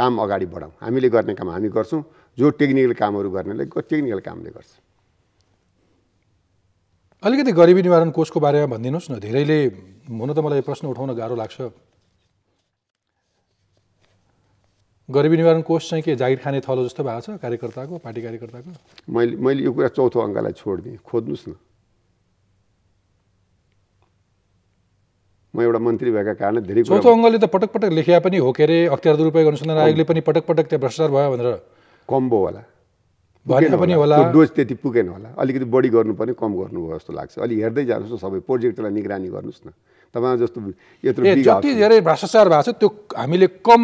[SPEAKER 2] काम अगाडि बढाउँ हामीले गर्ने काम हामी गर्छौँ जो टेक्निकल कामहरू गर्नेले टेक्निकल कामले गर्छ
[SPEAKER 1] अलिकति गरिबी निवारण कोषको बारेमा भनिदिनुहोस् न धेरैले हुन त मलाई प्रश्न उठाउन गाह्रो लाग्छ गरिबी निवारण कोष चाहिँ के जागिर खाने थलो जस्तो भएको छ कार्यकर्ताको पार्टी कार्यकर्ताको
[SPEAKER 2] मैले मैले यो कुरा चौथो अङ्कलाई छोडिदिएँ खोज्नुहोस् न म एउटा मन्त्री भएका कारणले धेरै चौथो
[SPEAKER 1] अङ्गले त पटक पटक लेखिया पनि हो के अरे अख्तियार दुरुपयोग अनुसन्धान आयोगले पनि पटक पटक त्यहाँ भ्रष्टाचार भयो
[SPEAKER 2] भनेर कम्बो भयो होला पनि होला डोज त्यति पुगेन होला अलिकति बढी गर्नुपर्ने कम गर्नुभयो जस्तो लाग्छ अलिक हेर्दै जानुहोस् न सबै प्रोजेक्टलाई निगरानी गर्नुहोस् न तपाईँ जस्तो यत्रो जति
[SPEAKER 1] धेरै भ्रष्टाचार भएको छ त्यो हामीले कम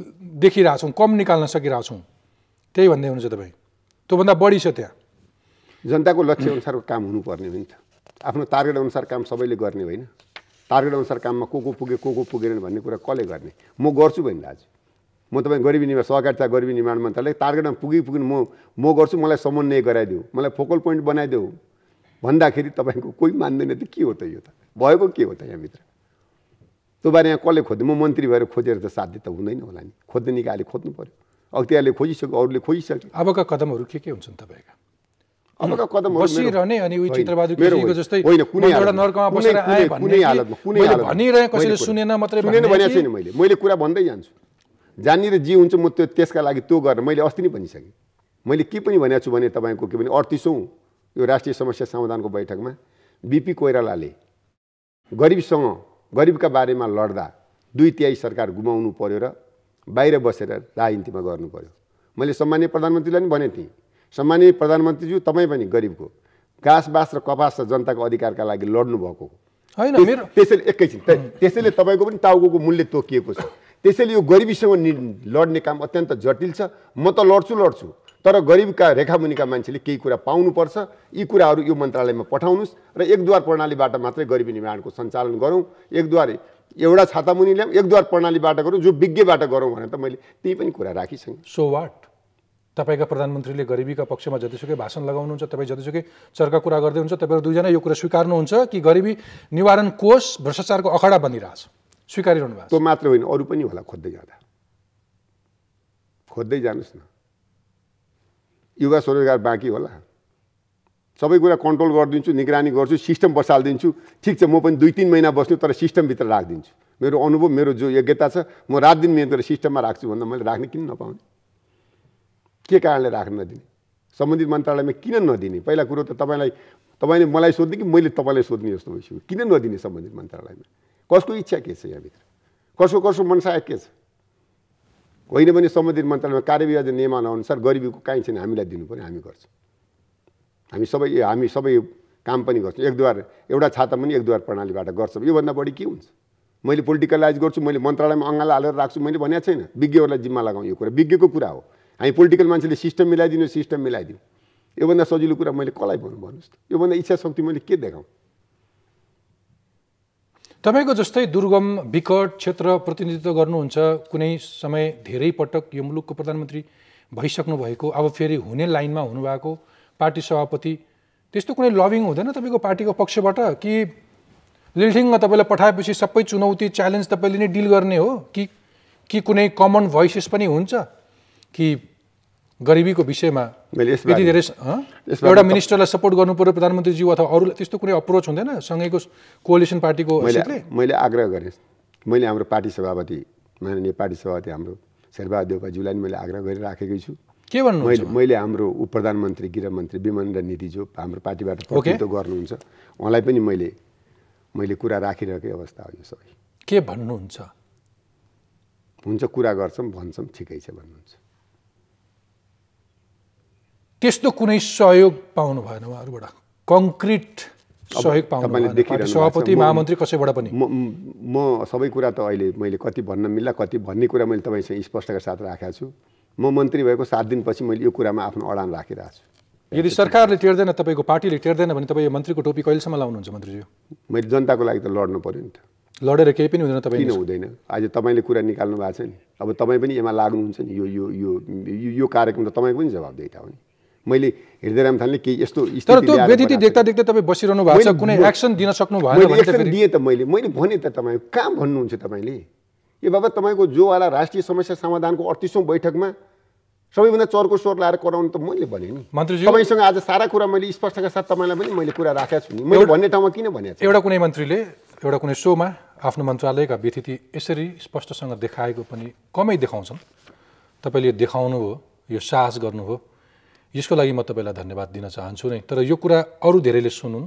[SPEAKER 1] देखिरहेछौँ कम निकाल्न सकिरहेछौँ त्यही भन्दै हुनुहुन्छ तपाईँ त्योभन्दा बढी छ त्यहाँ
[SPEAKER 2] जनताको लक्ष्य अनुसारको काम हुनुपर्ने हो नि त आफ्नो टार्गेट अनुसार काम सबैले गर्ने होइन टार्गेट अनुसार काममा को को पुगे को को पुगेन भन्ने कुरा कसले गर्ने म गर्छु बहिनी आज म तपाईँ गरिबी निर्माण सहकारिता गरिबी निर्माण मन्त्रालय टार्गेटमा पुगि पुगिन म म गर्छु मलाई समन्वय गराइदेऊ मलाई फोकल पोइन्ट बनाइदेऊ भन्दाखेरि तपाईँको कोही मान्दैन त के हो त यो त भएको के हो त यहाँभित्र त्यो बारे यहाँ कसले खोज्ने म मन्त्री भएर खोजेर त साध्य त हुँदैन होला नि खोज्ने निकायले खोज्नु पऱ्यो अख्तियारले खोजिसक्यो अरूले खोजिसक्यो
[SPEAKER 1] अबका कदमहरू के के हुन्छन् तपाईँका अबका कदम बसिरहने अनि उही चित्रबहादुर एउटा नर्कमा बसेर आए भन्ने मैले भनिरहे कसैले सुनेन मात्रै सुनेन भनेको छैन मैले
[SPEAKER 2] मैले कुरा भन्दै जान्छु जान्ने र जे हुन्छ म त्यो त्यसका लागि त्यो गरेर मैले अस्ति नै भनिसकेँ मैले के पनि भनेको छु भने तपाईँको के भने अडतिसौँ यो राष्ट्रिय समस्या समाधानको बैठकमा बिपी कोइरालाले गरिबसँग गरिबका बारेमा लड्दा दुई तिहाई सरकार गुमाउनु पऱ्यो र बाहिर बसेर राजनीतिमा गर्नु पऱ्यो मैले सम्मान्य प्रधानमन्त्रीलाई पनि भनेको थिएँ सम्मान्य प्रधानमन्त्रीज्यू तपाईँ पनि गरिबको घाँस बाँस र कपास र जनताको अधिकारका लागि लड्नु भएको होइन त्यसैले एकैछिन त्यसैले तपाईँको पनि टाउको मूल्य तोकिएको छ त्यसैले यो गरिबीसँग लड्ने काम अत्यन्त जटिल छ म त लड्छु लड्छु तर गरिबका रेखामुनिका मान्छेले केही कुरा पाउनुपर्छ यी कुराहरू यो मन्त्रालयमा पठाउनुहोस् र एकद्वार प्रणालीबाट मात्रै गरिबी निवारणको सञ्चालन गरौँ एकद्वार एउटा छातामुनि ल्याउँ एकद्वार प्रणालीबाट गरौँ जो विज्ञबाट गरौँ भनेर त मैले त्यही पनि कुरा राखिसकेँ
[SPEAKER 1] सो वाट तपाईँका प्रधानमन्त्रीले गरिबीका पक्षमा जतिसुकै भाषण लगाउनुहुन्छ तपाईँ जतिसुकै चर्का कुरा गर्दै हुन्छ तपाईँहरू दुईजना यो कुरा स्वीकार्नुहुन्छ कि गरिबी निवारण कोष भ्रष्टाचारको अखडा बनिरहेछ
[SPEAKER 2] स्वीकारिरहनु भएको त्यो मात्र होइन अरू पनि होला खोज्दै जाँदा खोज्दै जानुहोस् न युवा स्वरोजगार बाँकी होला सबै कुरा कन्ट्रोल गरिदिन्छु निगरानी गर्छु सिस्टम बसालिदिन्छु ठिक छ म पनि दुई तिन महिना बस्नु तर सिस्टमभित्र राखिदिन्छु मेरो अनुभव मेरो जो योग्यता छ म रात दिन मिहिनेत गरेर सिस्टममा राख्छु भन्दा मैले राख्ने किन नपाउने के कारणले राख्न नदिने सम्बन्धित मन्त्रालयमा किन नदिने पहिला कुरो त तपाईँलाई तपाईँले मलाई सोध्ने कि मैले तपाईँलाई सोध्ने जस्तो भइसक्यो किन नदिने सम्बन्धित मन्त्रालयमा कसको इच्छा के छ यहाँभित्र कसको कसको मनसाय के छ होइन भने सम्बन्धित मन्त्रालयमा कार्यविभाजन अनुसार गरिबीको काहीँ छैन हामीलाई दिनु पऱ्यो हामी गर्छौँ हामी सबै हामी सबै काम पनि गर्छौँ एकद्वार एउटा छाता पनि एकद्वार प्रणालीबाट गर्छौँ योभन्दा बढी के हुन्छ मैले पोलिटिकलाइज गर्छु मैले मन्त्रालयमा अँगाला हालेर राख्छु मैले भनेको छैन विज्ञहरूलाई जिम्मा लगाउँ यो कुरा विज्ञको कुरा हो हामी पोलिटिकल मान्छेले सिस्टम मिलाइदिनु सिस्टम मिलाइदिउँ योभन्दा सजिलो कुरा मैले कसलाई भन्नु भन्नुहोस् त योभन्दा इच्छा शक्ति मैले के देखाउँ तपाईँको जस्तै दुर्गम
[SPEAKER 1] विकट क्षेत्र प्रतिनिधित्व गर्नुहुन्छ कुनै समय धेरै पटक यो मुलुकको प्रधानमन्त्री भइसक्नु भएको अब फेरि हुने लाइनमा हुनुभएको पार्टी सभापति त्यस्तो कुनै लभिङ हुँदैन तपाईँको पार्टीको पक्षबाट कि लिल्ठिङमा तपाईँलाई पठाएपछि सबै चुनौती च्यालेन्ज तपाईँले नै डिल गर्ने हो कि कि कुनै कमन भोइसेस पनि हुन्छ कि
[SPEAKER 2] गरिबीको विषयमा यति धेरै एउटा
[SPEAKER 1] मिनिस्टरलाई सपोर्ट गर्नु पर्यो प्रधानमन्त्रीज्यू अथवा अरूलाई त्यस्तो कुनै अप्रोच हुँदैन सँगैको कोलिसन पार्टीको
[SPEAKER 2] मैले आग्रह गरेँ मैले हाम्रो पार्टी सभापति माननीय पार्टी सभापति हाम्रो शेरबहादुर देवकाज्यूलाई पनि मैले आग्रह गरिराखेकै छु के भन्नु मैले मैले हाम्रो उप प्रधानमन्त्री गृहमन्त्री विमन र नीति जो हाम्रो पार्टीबाट प्रतिनिधित्व गर्नुहुन्छ उहाँलाई पनि मैले मैले कुरा राखिरहेकै अवस्था हो यो सबै
[SPEAKER 1] के भन्नुहुन्छ
[SPEAKER 2] हुन्छ कुरा गर्छौँ भन्छौँ ठिकै छ भन्नुहुन्छ
[SPEAKER 1] त्यस्तो कुनै सहयोग पाउनु भएन उहाँहरूबाट कङ्क्रिट सहयोग पाउनु सभापति महामन्त्री
[SPEAKER 2] कसैबाट पनि म सबै कुरा त अहिले मैले कति भन्न मिल्ला कति भन्ने कुरा मैले तपाईँसँग स्पष्टका साथ राखेको छु म मन्त्री भएको सात दिनपछि मैले यो कुरामा आफ्नो अडान राखिरहेको
[SPEAKER 1] छु यदि सरकारले टेर्दैन तपाईँको पार्टीले टेर्दैन भने तपाईँ मन्त्रीको टोपी कहिलेसम्म लाउनुहुन्छ मन्त्रीज्यू
[SPEAKER 2] मैले जनताको लागि त लड्नु पऱ्यो नि
[SPEAKER 1] त लडेर केही पनि हुँदैन तपाईँ किन हुँदैन
[SPEAKER 2] आज तपाईँले कुरा निकाल्नु भएको छ नि अब तपाईँ पनि यसमा लाग्नुहुन्छ नि यो यो यो कार्यक्रम त तपाईँको पनि जवाब दिइता हो नि मैले हृदयराम थालले केही यस्तो तर त्यो व्यतिथि
[SPEAKER 1] देख्दा देख्दा तपाईँ बसिरहनु भएको छ कुनै एक्सन दिन सक्नु भएन एक्सन
[SPEAKER 2] दिएँ त मैले मैले भनेँ त तपाईँ कहाँ भन्नुहुन्छ तपाईँले ए बाबा तपाईँको जोवाला राष्ट्रिय समस्या समाधानको अडतिसौँ बैठकमा सबैभन्दा चर्को स्वर लाएर कराउनु त मैले भने नि मन्त्रीजी तपाईँसँग आज सारा कुरा मैले स्पष्टका साथ तपाईँलाई पनि मैले कुरा राखेको छु नि मैले भन्ने ठाउँमा किन भने
[SPEAKER 1] एउटा कुनै मन्त्रीले एउटा कुनै सोमा आफ्नो मन्त्रालयका व्यतिथि यसरी स्पष्टसँग देखाएको पनि कमै देखाउँछन् तपाईँले देखाउनु हो यो साहस गर्नु हो यसको लागि म तपाईँलाई धन्यवाद दिन चाहन्छु नै तर यो कुरा अरू धेरैले सुनन्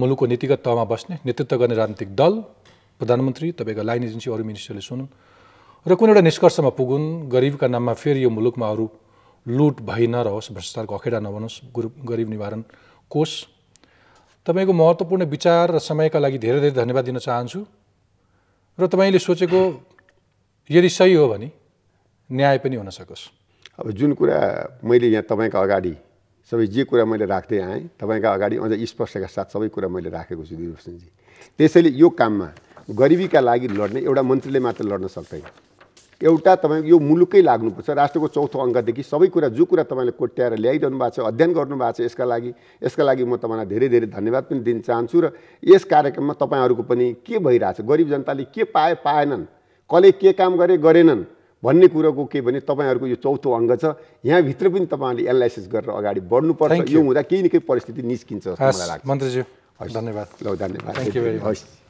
[SPEAKER 1] मुलुकको नीतिगत तहमा बस्ने नेतृत्व गर्ने राजनीतिक दल प्रधानमन्त्री तपाईँका लाइन एजेन्सी अरू मिनिस्टरले सुनन् र कुनै एउटा निष्कर्षमा पुगुन् गरिबका नाममा फेरि यो मुलुकमा अरू लुट भइ नरहोस् भ्रष्टाचारको अखेडा नबनोस् गुरु गरिब निवारण कोष तपाईँको महत्त्वपूर्ण विचार र समयका लागि धेरै धेरै धन्यवाद दिन चाहन्छु र तपाईँले सोचेको यदि सही हो भने न्याय पनि हुन सकोस्
[SPEAKER 2] अब जुन कुरा मैले यहाँ तपाईँको अगाडि सबै जे कुरा मैले राख्दै आएँ तपाईँका अगाडि अझ स्पष्टका साथ सबै कुरा मैले राखेको छु दिलभूषणजी त्यसैले यो काममा गरिबीका लागि लड्ने एउटा मन्त्रीले मात्र लड्न सक्दैन एउटा तपाईँको यो मुलुकै लाग्नुपर्छ राष्ट्रको चौथो अङ्गदेखि सबै कुरा जो कुरा तपाईँले कोट्याएर ल्याइरहनु भएको छ अध्ययन गर्नुभएको छ यसका लागि यसका लागि म तपाईँलाई धेरै धेरै धन्यवाद पनि दिन चाहन्छु र यस कार्यक्रममा तपाईँहरूको पनि के भइरहेछ गरिब जनताले के पाए पाएनन् कसले के काम गरे गरेनन् भन्ने कुरोको के भने तपाईँहरूको यो चौथो अङ्ग छ यहाँभित्र पनि तपाईँहरूले एनालाइसिस गरेर अगाडि बढ्नुपर्छ यो हुँदा केही न केही परिस्थिति निस्किन्छ जस्तो मलाई लाग्छ मन्त्रीज्यू धन्यवाद ल धन्यवाद हस्